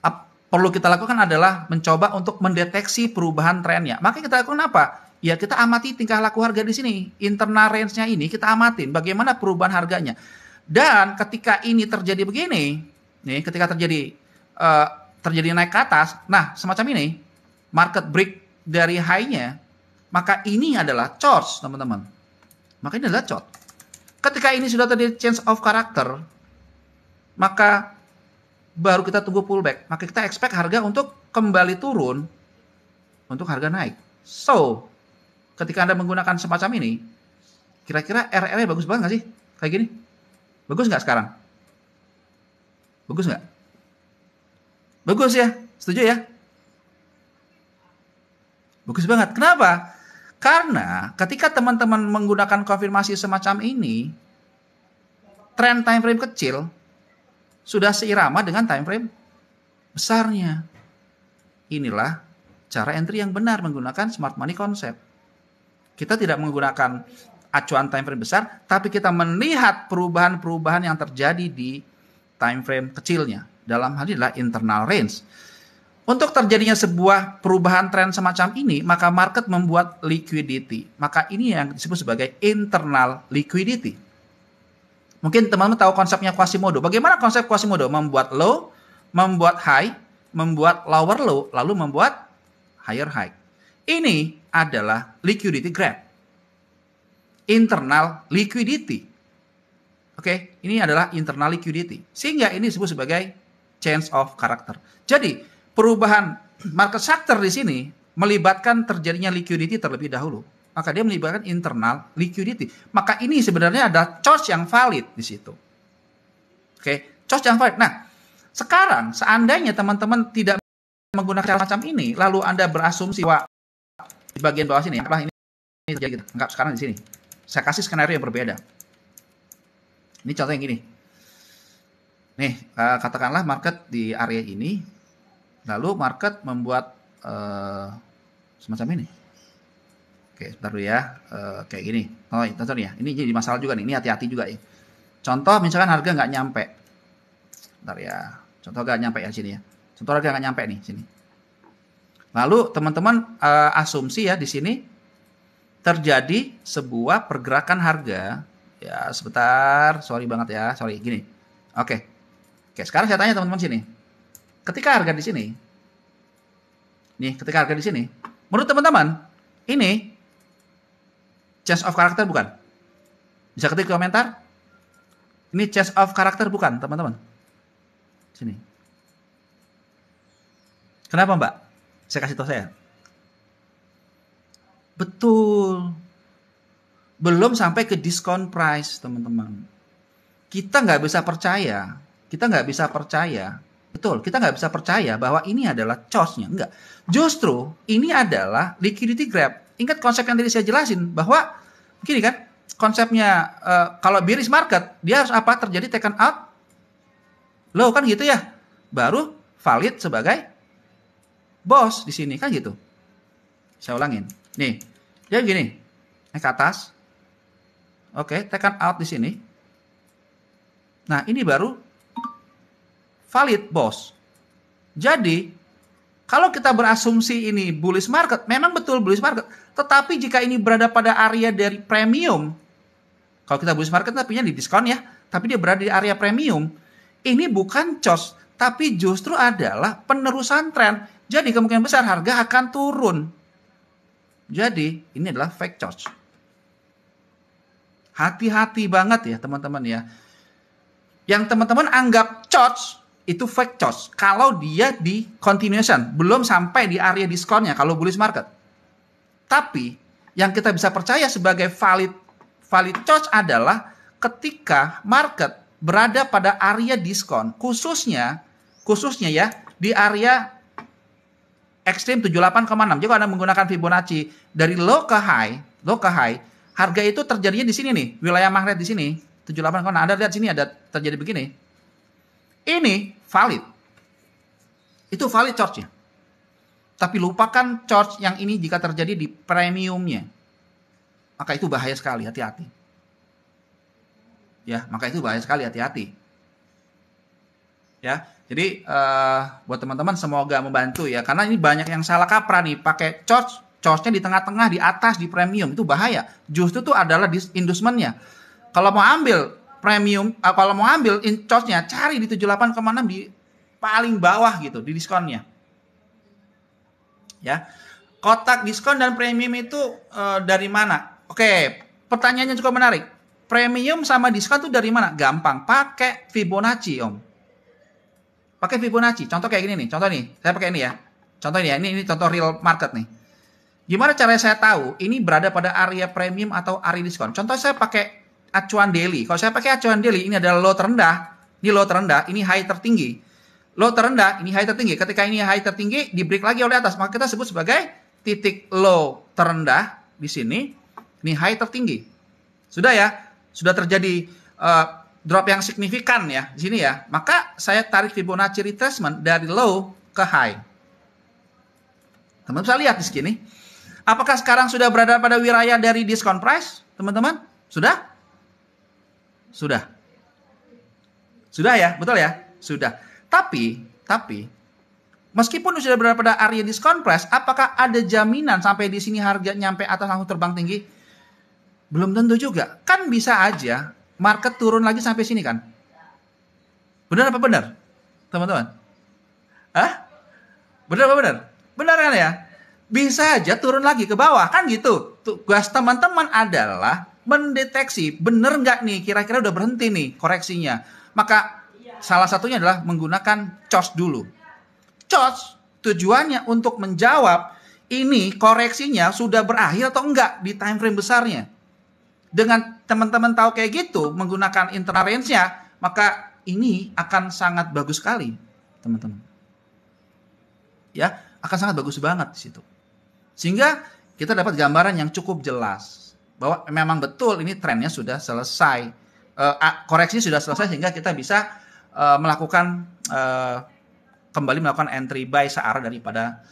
ap, perlu kita lakukan adalah mencoba untuk mendeteksi perubahan trennya. Maka kita lakukan apa? Ya kita amati tingkah laku harga di sini. Internal range-nya ini kita amatin bagaimana perubahan harganya. Dan ketika ini terjadi begini, nih ketika terjadi uh, terjadi naik ke atas, nah semacam ini market break dari high-nya, maka ini adalah charge, teman-teman. Maka ini adalah charge. Ketika ini sudah terjadi change of character, maka baru kita tunggu pullback. Maka kita expect harga untuk kembali turun untuk harga naik. So, ketika Anda menggunakan semacam ini, kira-kira RR-nya bagus banget nggak sih? Kayak gini. Bagus nggak sekarang? Bagus nggak? Bagus ya? Setuju ya? Bagus banget. Kenapa? Karena ketika teman-teman menggunakan konfirmasi semacam ini, trend time frame kecil sudah seirama dengan time frame besarnya. Inilah cara entry yang benar menggunakan smart money konsep. Kita tidak menggunakan acuan time frame besar, tapi kita melihat perubahan-perubahan yang terjadi di time frame kecilnya. Dalam hal ini adalah internal range. Untuk terjadinya sebuah perubahan tren semacam ini, maka market membuat liquidity. Maka ini yang disebut sebagai internal liquidity. Mungkin teman-teman tahu konsepnya Quasimodo. Bagaimana konsep Quasimodo? Membuat low, membuat high, membuat lower low, lalu membuat higher high. Ini adalah liquidity grab. Internal liquidity. Oke, ini adalah internal liquidity. Sehingga ini disebut sebagai change of character. Jadi, perubahan market sector di sini melibatkan terjadinya liquidity terlebih dahulu. Maka dia melibatkan internal liquidity. Maka ini sebenarnya ada choice yang valid di situ. Oke, choice yang valid. Nah, sekarang seandainya teman-teman tidak menggunakan macam ini, lalu Anda berasumsi bahwa di bagian bawah sini, apa ini, ini terjadi gitu. Enggak, sekarang di sini. Saya kasih skenario yang berbeda. Ini contoh yang gini. Nih, eh, katakanlah market di area ini Lalu market membuat uh, semacam ini. Oke, sebentar dulu ya. Uh, kayak gini. Oh, tonton iya, ya. Ini jadi masalah juga nih. Ini hati-hati juga ya. Contoh misalkan harga nggak nyampe. Bentar ya. Contoh nggak nyampe ya sini ya. Contoh harga nggak nyampe nih sini. Lalu teman-teman uh, asumsi ya di sini terjadi sebuah pergerakan harga. Ya sebentar, sorry banget ya, sorry gini. Oke, oke sekarang saya tanya teman-teman sini ketika harga di sini, nih ketika harga di sini, menurut teman-teman ini change of character bukan? Bisa ketik komentar. Ini change of character bukan, teman-teman? Sini. Kenapa, Mbak? Saya kasih tahu saya. Betul. Belum sampai ke diskon price, teman-teman. Kita nggak bisa percaya. Kita nggak bisa percaya Betul, kita nggak bisa percaya bahwa ini adalah chaosnya Enggak. Justru ini adalah liquidity grab. Ingat konsep yang tadi saya jelasin bahwa gini kan, konsepnya uh, kalau bearish market dia harus apa? Terjadi tekan out low kan gitu ya. Baru valid sebagai bos di sini kan gitu. Saya ulangin. Nih, dia gini. Naik ke atas. Oke, okay, taken out di sini. Nah, ini baru valid, bos. Jadi, kalau kita berasumsi ini bullish market, memang betul bullish market. Tetapi jika ini berada pada area dari premium, kalau kita bullish market tapi di diskon ya, tapi dia berada di area premium, ini bukan cos, tapi justru adalah penerusan tren. Jadi kemungkinan besar harga akan turun. Jadi ini adalah fake cos. Hati-hati banget ya teman-teman ya. Yang teman-teman anggap cos itu fake charge kalau dia di continuation belum sampai di area diskonnya kalau bullish market. Tapi yang kita bisa percaya sebagai valid valid charge adalah ketika market berada pada area diskon khususnya khususnya ya di area ekstrim 78,6. Jadi kalau Anda menggunakan Fibonacci dari low ke high, low ke high, harga itu terjadinya di sini nih, wilayah magnet di sini 78. 78,6. Anda lihat sini ada terjadi begini ini valid. Itu valid charge-nya. Tapi lupakan charge yang ini jika terjadi di premiumnya. Maka itu bahaya sekali, hati-hati. Ya, maka itu bahaya sekali, hati-hati. Ya, jadi uh, buat teman-teman semoga membantu ya. Karena ini banyak yang salah kaprah nih, pakai charge charge-nya di tengah-tengah, di atas, di premium itu bahaya. Justru itu adalah disinducement-nya. Kalau mau ambil premium uh, kalau mau ambil in charge-nya cari di 78,6 di paling bawah gitu di diskonnya. Ya. Kotak diskon dan premium itu uh, dari mana? Oke, pertanyaannya cukup menarik. Premium sama diskon itu dari mana? Gampang, pakai Fibonacci, Om. Pakai Fibonacci. Contoh kayak gini nih, contoh nih. Saya pakai ini ya. Contoh ini ya, ini, ini contoh real market nih. Gimana caranya saya tahu ini berada pada area premium atau area diskon? Contoh saya pakai acuan daily. Kalau saya pakai acuan daily, ini adalah low terendah, ini low terendah, ini high tertinggi. Low terendah, ini high tertinggi. Ketika ini high tertinggi, di break lagi oleh atas, maka kita sebut sebagai titik low terendah di sini, ini high tertinggi. Sudah ya, sudah terjadi uh, drop yang signifikan ya di sini ya. Maka saya tarik Fibonacci retracement dari low ke high. Teman-teman bisa lihat di sini. Apakah sekarang sudah berada pada wilayah dari discount price, teman-teman? Sudah? Sudah. Sudah ya, betul ya? Sudah. Tapi, tapi meskipun sudah berada pada area diskon price, apakah ada jaminan sampai di sini harga nyampe atas langsung terbang tinggi? Belum tentu juga. Kan bisa aja market turun lagi sampai sini kan? Benar apa benar? Teman-teman? Hah? Benar apa benar? Benar kan ya? Bisa aja turun lagi ke bawah kan gitu. Tugas teman-teman adalah mendeteksi bener nggak nih kira-kira udah berhenti nih koreksinya. Maka salah satunya adalah menggunakan COS dulu. COS tujuannya untuk menjawab ini koreksinya sudah berakhir atau enggak di time frame besarnya. Dengan teman-teman tahu kayak gitu menggunakan internal maka ini akan sangat bagus sekali, teman-teman. Ya, akan sangat bagus banget di situ. Sehingga kita dapat gambaran yang cukup jelas bahwa memang betul ini trennya sudah selesai uh, koreksi sudah selesai sehingga kita bisa uh, melakukan uh, kembali melakukan entry buy searah daripada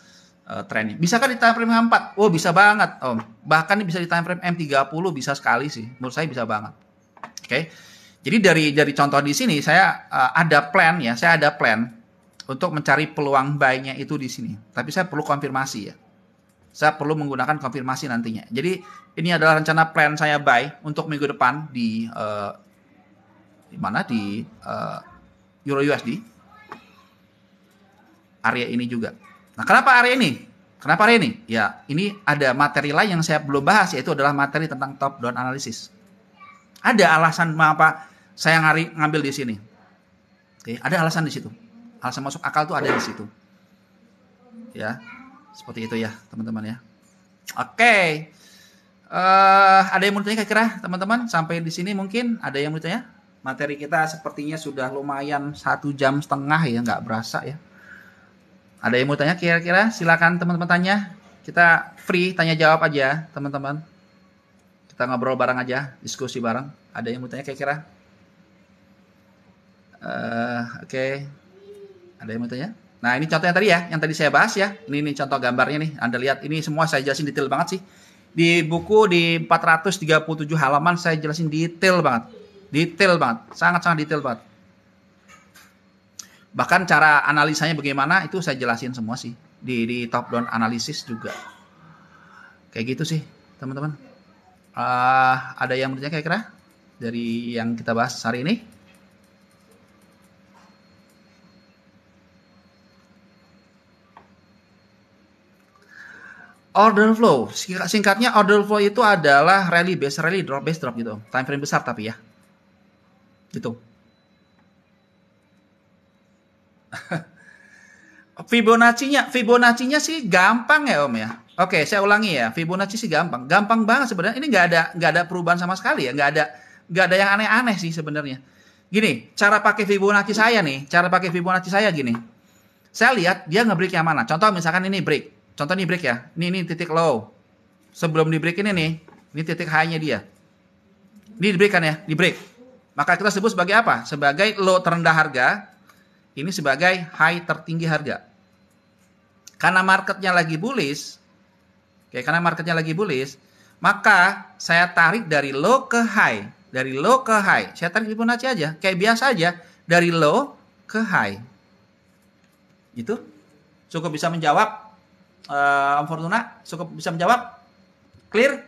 uh, trennya. Bisa kan di time frame 4? Oh, bisa banget, Om. Bahkan bisa di time frame M30 bisa sekali sih. Menurut saya bisa banget. Oke. Okay? Jadi dari dari contoh di sini saya uh, ada plan ya, saya ada plan untuk mencari peluang buy-nya itu di sini. Tapi saya perlu konfirmasi ya saya perlu menggunakan konfirmasi nantinya. Jadi ini adalah rencana plan saya buy untuk minggu depan di uh, di mana di uh, Euro USD area ini juga. Nah, kenapa area ini? Kenapa area ini? Ya, ini ada materi lain yang saya belum bahas yaitu adalah materi tentang top down analysis. Ada alasan mengapa saya ngari, ngambil di sini. Oke, ada alasan di situ. Alasan masuk akal itu ada di situ. Ya, seperti itu ya, teman-teman ya. Oke. Okay. Uh, eh, ada yang mau ditanya kira-kira teman-teman sampai di sini mungkin ada yang mau ditanya materi kita sepertinya sudah lumayan satu jam setengah ya nggak berasa ya ada yang mau tanya kira-kira silakan teman-teman tanya kita free tanya jawab aja teman-teman kita ngobrol bareng aja diskusi bareng ada yang mau tanya kira-kira uh, oke okay. ada yang mau tanya Nah, ini contoh yang tadi ya, yang tadi saya bahas ya. Ini nih contoh gambarnya nih. Anda lihat ini semua saya jelasin detail banget sih. Di buku di 437 halaman saya jelasin detail banget. Detail banget, sangat-sangat detail banget. Bahkan cara analisanya bagaimana itu saya jelasin semua sih di di top down analisis juga. Kayak gitu sih, teman-teman. Uh, ada yang bertanya kira-kira dari yang kita bahas hari ini? Order flow, singkatnya order flow itu adalah rally base rally drop base drop gitu. Time frame besar tapi ya. Gitu. Fibonacci-nya, Fibonacci-nya sih gampang ya Om ya. Oke, saya ulangi ya. Fibonacci sih gampang. Gampang banget sebenarnya. Ini nggak ada nggak ada perubahan sama sekali ya. Nggak ada nggak ada yang aneh-aneh sih sebenarnya. Gini, cara pakai Fibonacci saya nih, cara pakai Fibonacci saya gini. Saya lihat dia nge yang mana. Contoh misalkan ini break Contoh nih break ya. Ini ini titik low. Sebelum di break ini nih, ini titik high-nya dia. Ini di break kan ya, di break. Maka kita sebut sebagai apa? Sebagai low terendah harga. Ini sebagai high tertinggi harga. Karena marketnya lagi bullish, oke, karena marketnya lagi bullish, maka saya tarik dari low ke high, dari low ke high. Saya tarik Fibonacci aja, kayak biasa aja, dari low ke high. Itu cukup bisa menjawab uh, Fortuna cukup bisa menjawab clear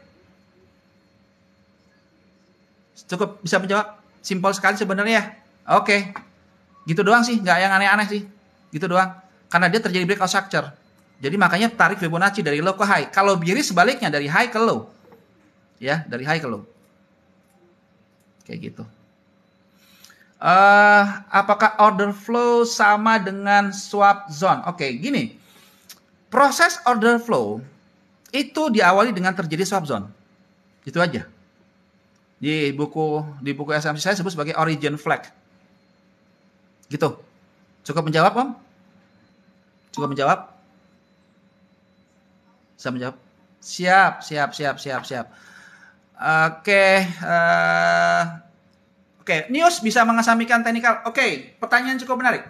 cukup bisa menjawab simpel sekali sebenarnya ya. oke okay. gitu doang sih nggak yang aneh-aneh sih gitu doang karena dia terjadi breakout structure jadi makanya tarik Fibonacci dari low ke high kalau biri sebaliknya dari high ke low ya dari high ke low kayak gitu uh, apakah order flow sama dengan swap zone oke okay, gini Proses order flow itu diawali dengan terjadi swap zone. Itu aja. Di buku di buku SMC saya sebut sebagai origin flag. Gitu. Cukup menjawab, Om? Cukup menjawab? Saya menjawab? Siap, siap, siap, siap, siap. Oke, okay, uh, eh, oke, okay. news bisa mengesampingkan teknikal. Oke, okay, pertanyaan cukup menarik.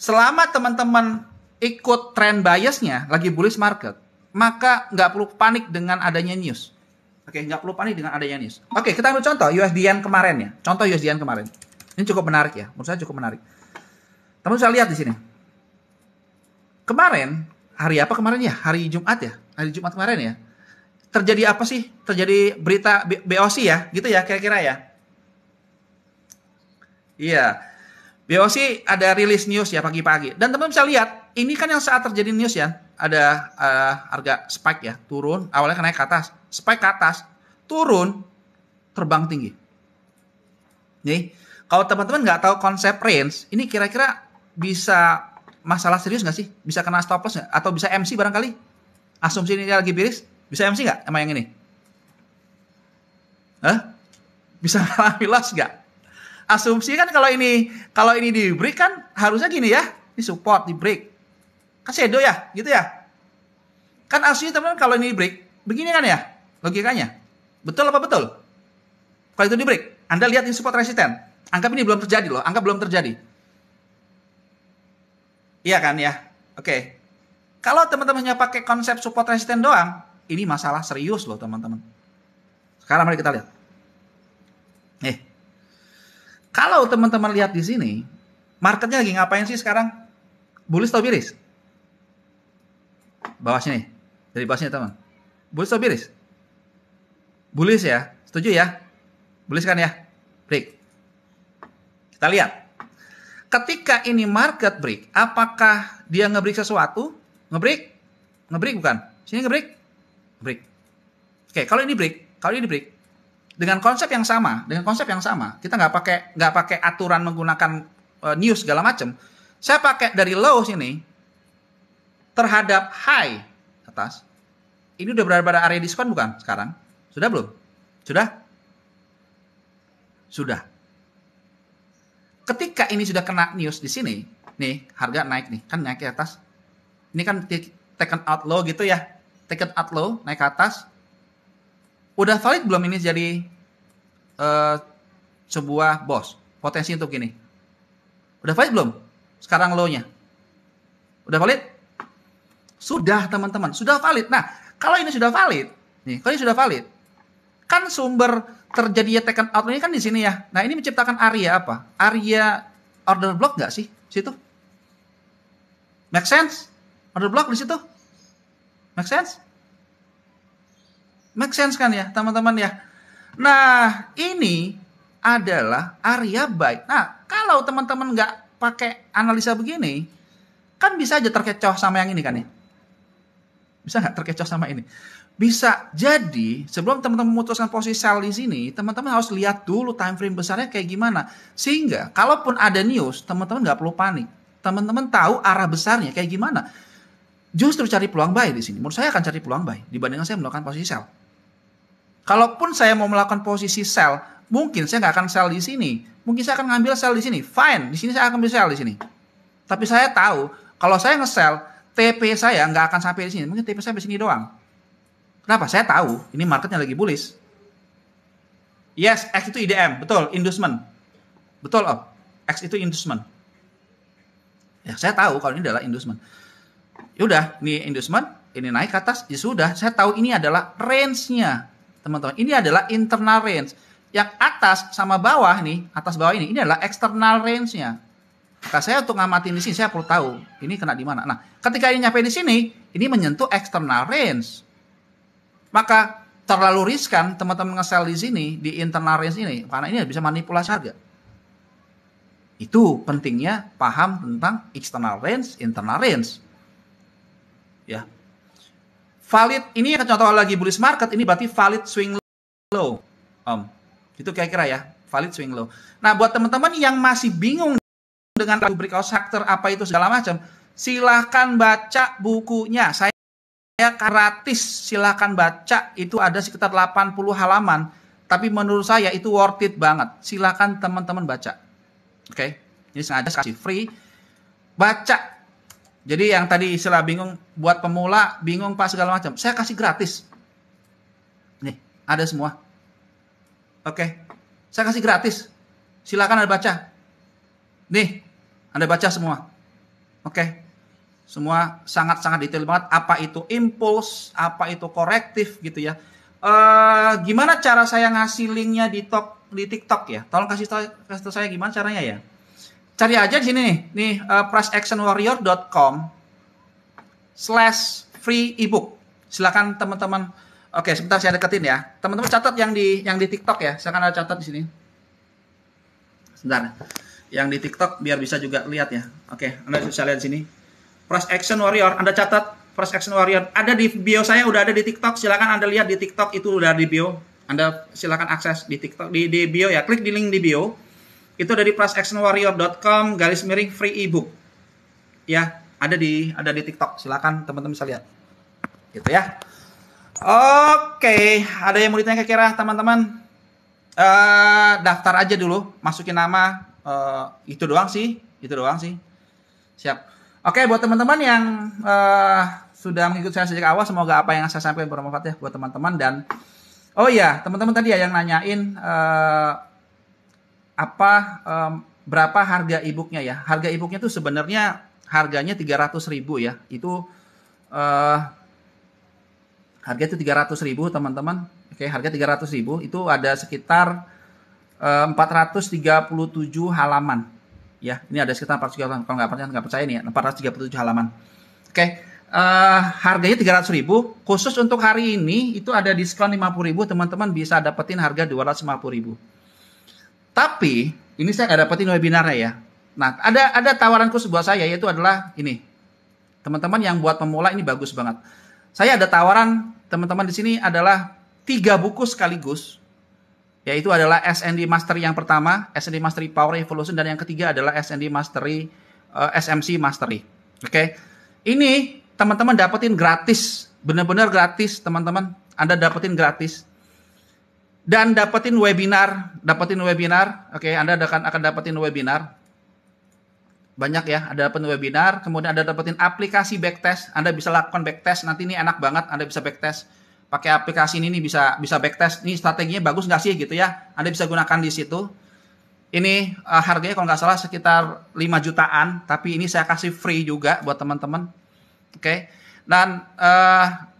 Selama teman-teman ikut tren biasnya lagi bullish market, maka nggak perlu panik dengan adanya news. Oke, nggak perlu panik dengan adanya news. Oke, kita ambil contoh USD kemarin ya. Contoh USD kemarin. Ini cukup menarik ya. Menurut saya cukup menarik. Teman bisa lihat di sini. Kemarin hari apa kemarin ya? Hari Jumat ya. Hari Jumat kemarin ya. Terjadi apa sih? Terjadi berita BOC ya, gitu ya kira-kira ya. Iya. BOC ada rilis news ya pagi-pagi. Dan teman bisa lihat ini kan yang saat terjadi news ya, ada uh, harga spike ya, turun, awalnya naik ke atas, spike ke atas, turun, terbang tinggi. Nih, kalau teman-teman nggak tahu konsep range, ini kira-kira bisa masalah serius nggak sih? Bisa kena stop loss nggak? Atau bisa MC barangkali? Asumsi ini lagi biris, bisa MC nggak Emang yang ini? Hah? Bisa ngalami loss nggak? Asumsi kan kalau ini kalau ini di break kan harusnya gini ya, ini support di break Kan shadow ya, gitu ya. Kan aslinya teman-teman kalau ini di break, begini kan ya logikanya. Betul apa betul? Kalau itu di break, Anda lihat ini support resisten. Anggap ini belum terjadi loh, anggap belum terjadi. Iya kan ya? Oke. Okay. Kalau teman-teman hanya pakai konsep support resisten doang, ini masalah serius loh teman-teman. Sekarang mari kita lihat. Eh, kalau teman-teman lihat di sini, marketnya lagi ngapain sih sekarang? Bullish atau bearish? Bawah sini. Dari bawah sini, teman. Bullish atau bearish? Bullish ya. Setuju ya? Bullish kan ya? Break. Kita lihat. Ketika ini market break, apakah dia ngebreak sesuatu? Ngebreak? Ngebreak bukan? Sini ngebreak? Break. Oke, kalau ini break, kalau ini break, dengan konsep yang sama, dengan konsep yang sama, kita nggak pakai nggak pakai aturan menggunakan e, news segala macam. Saya pakai dari low sini, terhadap high atas. Ini udah berada pada area diskon bukan sekarang? Sudah belum? Sudah? Sudah. Ketika ini sudah kena news di sini, nih harga naik nih, kan naik ke atas. Ini kan taken out low gitu ya. Taken out low, naik ke atas. Udah valid belum ini jadi uh, sebuah bos? Potensi untuk ini Udah valid belum? Sekarang low-nya. Udah valid? Sudah teman-teman, sudah valid. Nah, kalau ini sudah valid, nih, kalau ini sudah valid, kan sumber terjadinya tekan out ini kan di sini ya. Nah, ini menciptakan area apa? Area order block nggak sih? Situ? Make sense? Order block di situ? Make sense? Make sense kan ya, teman-teman ya. Nah, ini adalah area baik. Nah, kalau teman-teman nggak pakai analisa begini, kan bisa aja terkecoh sama yang ini kan ya. Bisa nggak terkecoh sama ini? Bisa. Jadi, sebelum teman-teman memutuskan posisi sell di sini, teman-teman harus lihat dulu time frame besarnya kayak gimana. Sehingga, kalaupun ada news, teman-teman nggak perlu panik. Teman-teman tahu arah besarnya kayak gimana. Justru cari peluang buy di sini. Menurut saya akan cari peluang buy dibandingkan saya melakukan posisi sell. Kalaupun saya mau melakukan posisi sell, mungkin saya nggak akan sell di sini. Mungkin saya akan ngambil sell di sini. Fine, di sini saya akan ambil sell di sini. Tapi saya tahu kalau saya nge-sell, TP saya nggak akan sampai di sini. Mungkin TP saya di sini doang. Kenapa? Saya tahu ini marketnya lagi bullish. Yes, X itu IDM, betul, inducement. Betul, X itu inducement. Ya, saya tahu kalau ini adalah inducement. Ya udah, ini inducement, ini naik ke atas, ya sudah, saya tahu ini adalah range-nya, teman-teman. Ini adalah internal range. Yang atas sama bawah nih, atas bawah ini, ini adalah external range-nya. Nah, saya untuk ngamatin di sini saya perlu tahu ini kena di mana. Nah, ketika ini nyampe di sini, ini menyentuh external range. Maka terlalu riskan teman-teman ngesel di sini di internal range ini karena ini bisa manipulasi harga. Itu pentingnya paham tentang external range, internal range. Ya. Valid ini contoh lagi bullish market ini berarti valid swing low. Om. Itu kira-kira ya, valid swing low. Nah, buat teman-teman yang masih bingung dengan rubrik Osakter apa itu segala macam, silahkan baca bukunya. Saya saya gratis, silahkan baca. Itu ada sekitar 80 halaman. Tapi menurut saya itu worth it banget. Silahkan teman-teman baca. Oke, okay? ini sengaja kasih free. Baca. Jadi yang tadi istilah bingung buat pemula, bingung pas segala macam. Saya kasih gratis. Nih, ada semua. Oke, okay. saya kasih gratis. Silahkan ada baca Nih, Anda baca semua. Oke. Okay. Semua sangat-sangat detail banget apa itu impuls, apa itu korektif gitu ya. Eh, gimana cara saya ngasih linknya di tok, di TikTok ya? Tolong kasih tahu, kasih tahu saya gimana caranya ya. Cari aja di sini nih, nih uh, eh, pressactionwarrior.com slash free ebook. Silakan teman-teman. Oke, okay, sebentar saya deketin ya. Teman-teman catat yang di yang di TikTok ya. Saya ada catat di sini. Sebentar yang di TikTok biar bisa juga lihat ya. Oke, Anda bisa lihat di sini. Press Action Warrior, Anda catat Press Action Warrior. Ada di bio saya udah ada di TikTok, silakan Anda lihat di TikTok itu udah di bio. Anda silakan akses di TikTok di, di bio ya, klik di link di bio. Itu dari pressactionwarrior.com garis miring free ebook. Ya, ada di ada di TikTok, silakan teman-teman bisa lihat. Gitu ya. Oke, ada yang mau ditanya kira-kira teman-teman? Uh, daftar aja dulu, masukin nama, uh, itu doang sih, itu doang sih. Siap. Oke, buat teman-teman yang uh, sudah mengikuti saya sejak awal, semoga apa yang saya sampaikan bermanfaat ya buat teman-teman dan oh iya, teman-teman tadi ya yang nanyain uh, apa um, berapa harga e ya? Harga e-booknya tuh sebenarnya harganya ratus ribu ya. Itu uh, harga itu ratus ribu teman-teman. Oke, harga ratus ribu itu ada sekitar 437 eh, halaman. Ya, ini ada sekitar 437 halaman. Kalau nggak percaya, nggak percaya ini ya, 437 halaman. Oke, uh, harganya 300 ribu. Khusus untuk hari ini, itu ada diskon 50 ribu. Teman-teman bisa dapetin harga 250 ribu. Tapi, ini saya nggak dapetin webinarnya ya. Nah, ada ada tawaran khusus buat saya, yaitu adalah ini. Teman-teman yang buat pemula ini bagus banget. Saya ada tawaran teman-teman di sini adalah tiga buku sekaligus yaitu adalah SND Mastery yang pertama, SND Mastery Power Evolution dan yang ketiga adalah SND Mastery uh, eh, SMC Mastery. Oke. Okay? Ini teman-teman dapetin gratis, benar-benar gratis teman-teman. Anda dapetin gratis. Dan dapetin webinar, dapetin webinar. Oke, okay? Anda akan akan dapetin webinar. Banyak ya, ada dapetin webinar, kemudian ada dapetin aplikasi backtest. Anda bisa lakukan backtest. Nanti ini enak banget Anda bisa backtest pakai aplikasi ini nih bisa bisa backtest nih strateginya bagus nggak sih gitu ya anda bisa gunakan di situ ini uh, harganya kalau nggak salah sekitar 5 jutaan tapi ini saya kasih free juga buat teman-teman oke okay? dan uh,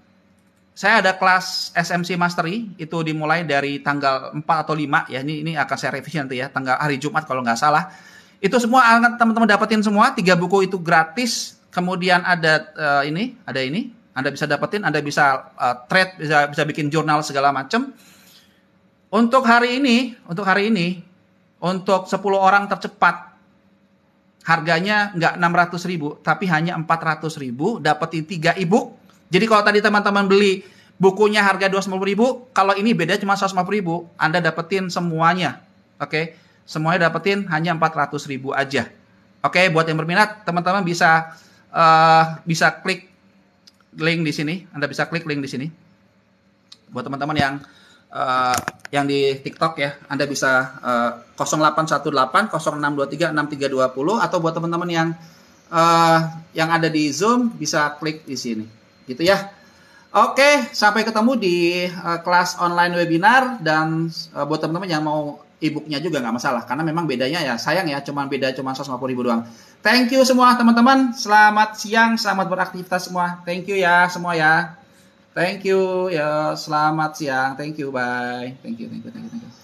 saya ada kelas SMC Mastery itu dimulai dari tanggal 4 atau 5 ya ini ini akan saya revisi nanti ya tanggal hari Jumat kalau nggak salah itu semua teman-teman dapetin semua tiga buku itu gratis kemudian ada uh, ini ada ini anda bisa dapetin, Anda bisa uh, trade, bisa bisa bikin jurnal segala macam. Untuk hari ini, untuk hari ini, untuk 10 orang tercepat harganya nggak 600 ribu, tapi hanya 400 ribu, dapetin 3 ebook. Jadi kalau tadi teman-teman beli bukunya harga 250 ribu, kalau ini beda cuma 150 ribu, Anda dapetin semuanya, oke? Okay? Semuanya dapetin hanya 400 ribu aja. Oke, okay, buat yang berminat, teman-teman bisa uh, bisa klik link di sini. Anda bisa klik link di sini. Buat teman-teman yang uh, yang di TikTok ya, Anda bisa uh, 0818 0623 6320 atau buat teman-teman yang uh, yang ada di Zoom bisa klik di sini. Gitu ya. Oke, sampai ketemu di uh, kelas online webinar dan uh, buat teman-teman yang mau e juga nggak masalah karena memang bedanya ya sayang ya cuman beda cuma 150 ribu doang thank you semua teman-teman selamat siang selamat beraktivitas semua thank you ya semua ya thank you ya selamat siang thank you bye thank you thank you thank you, thank you.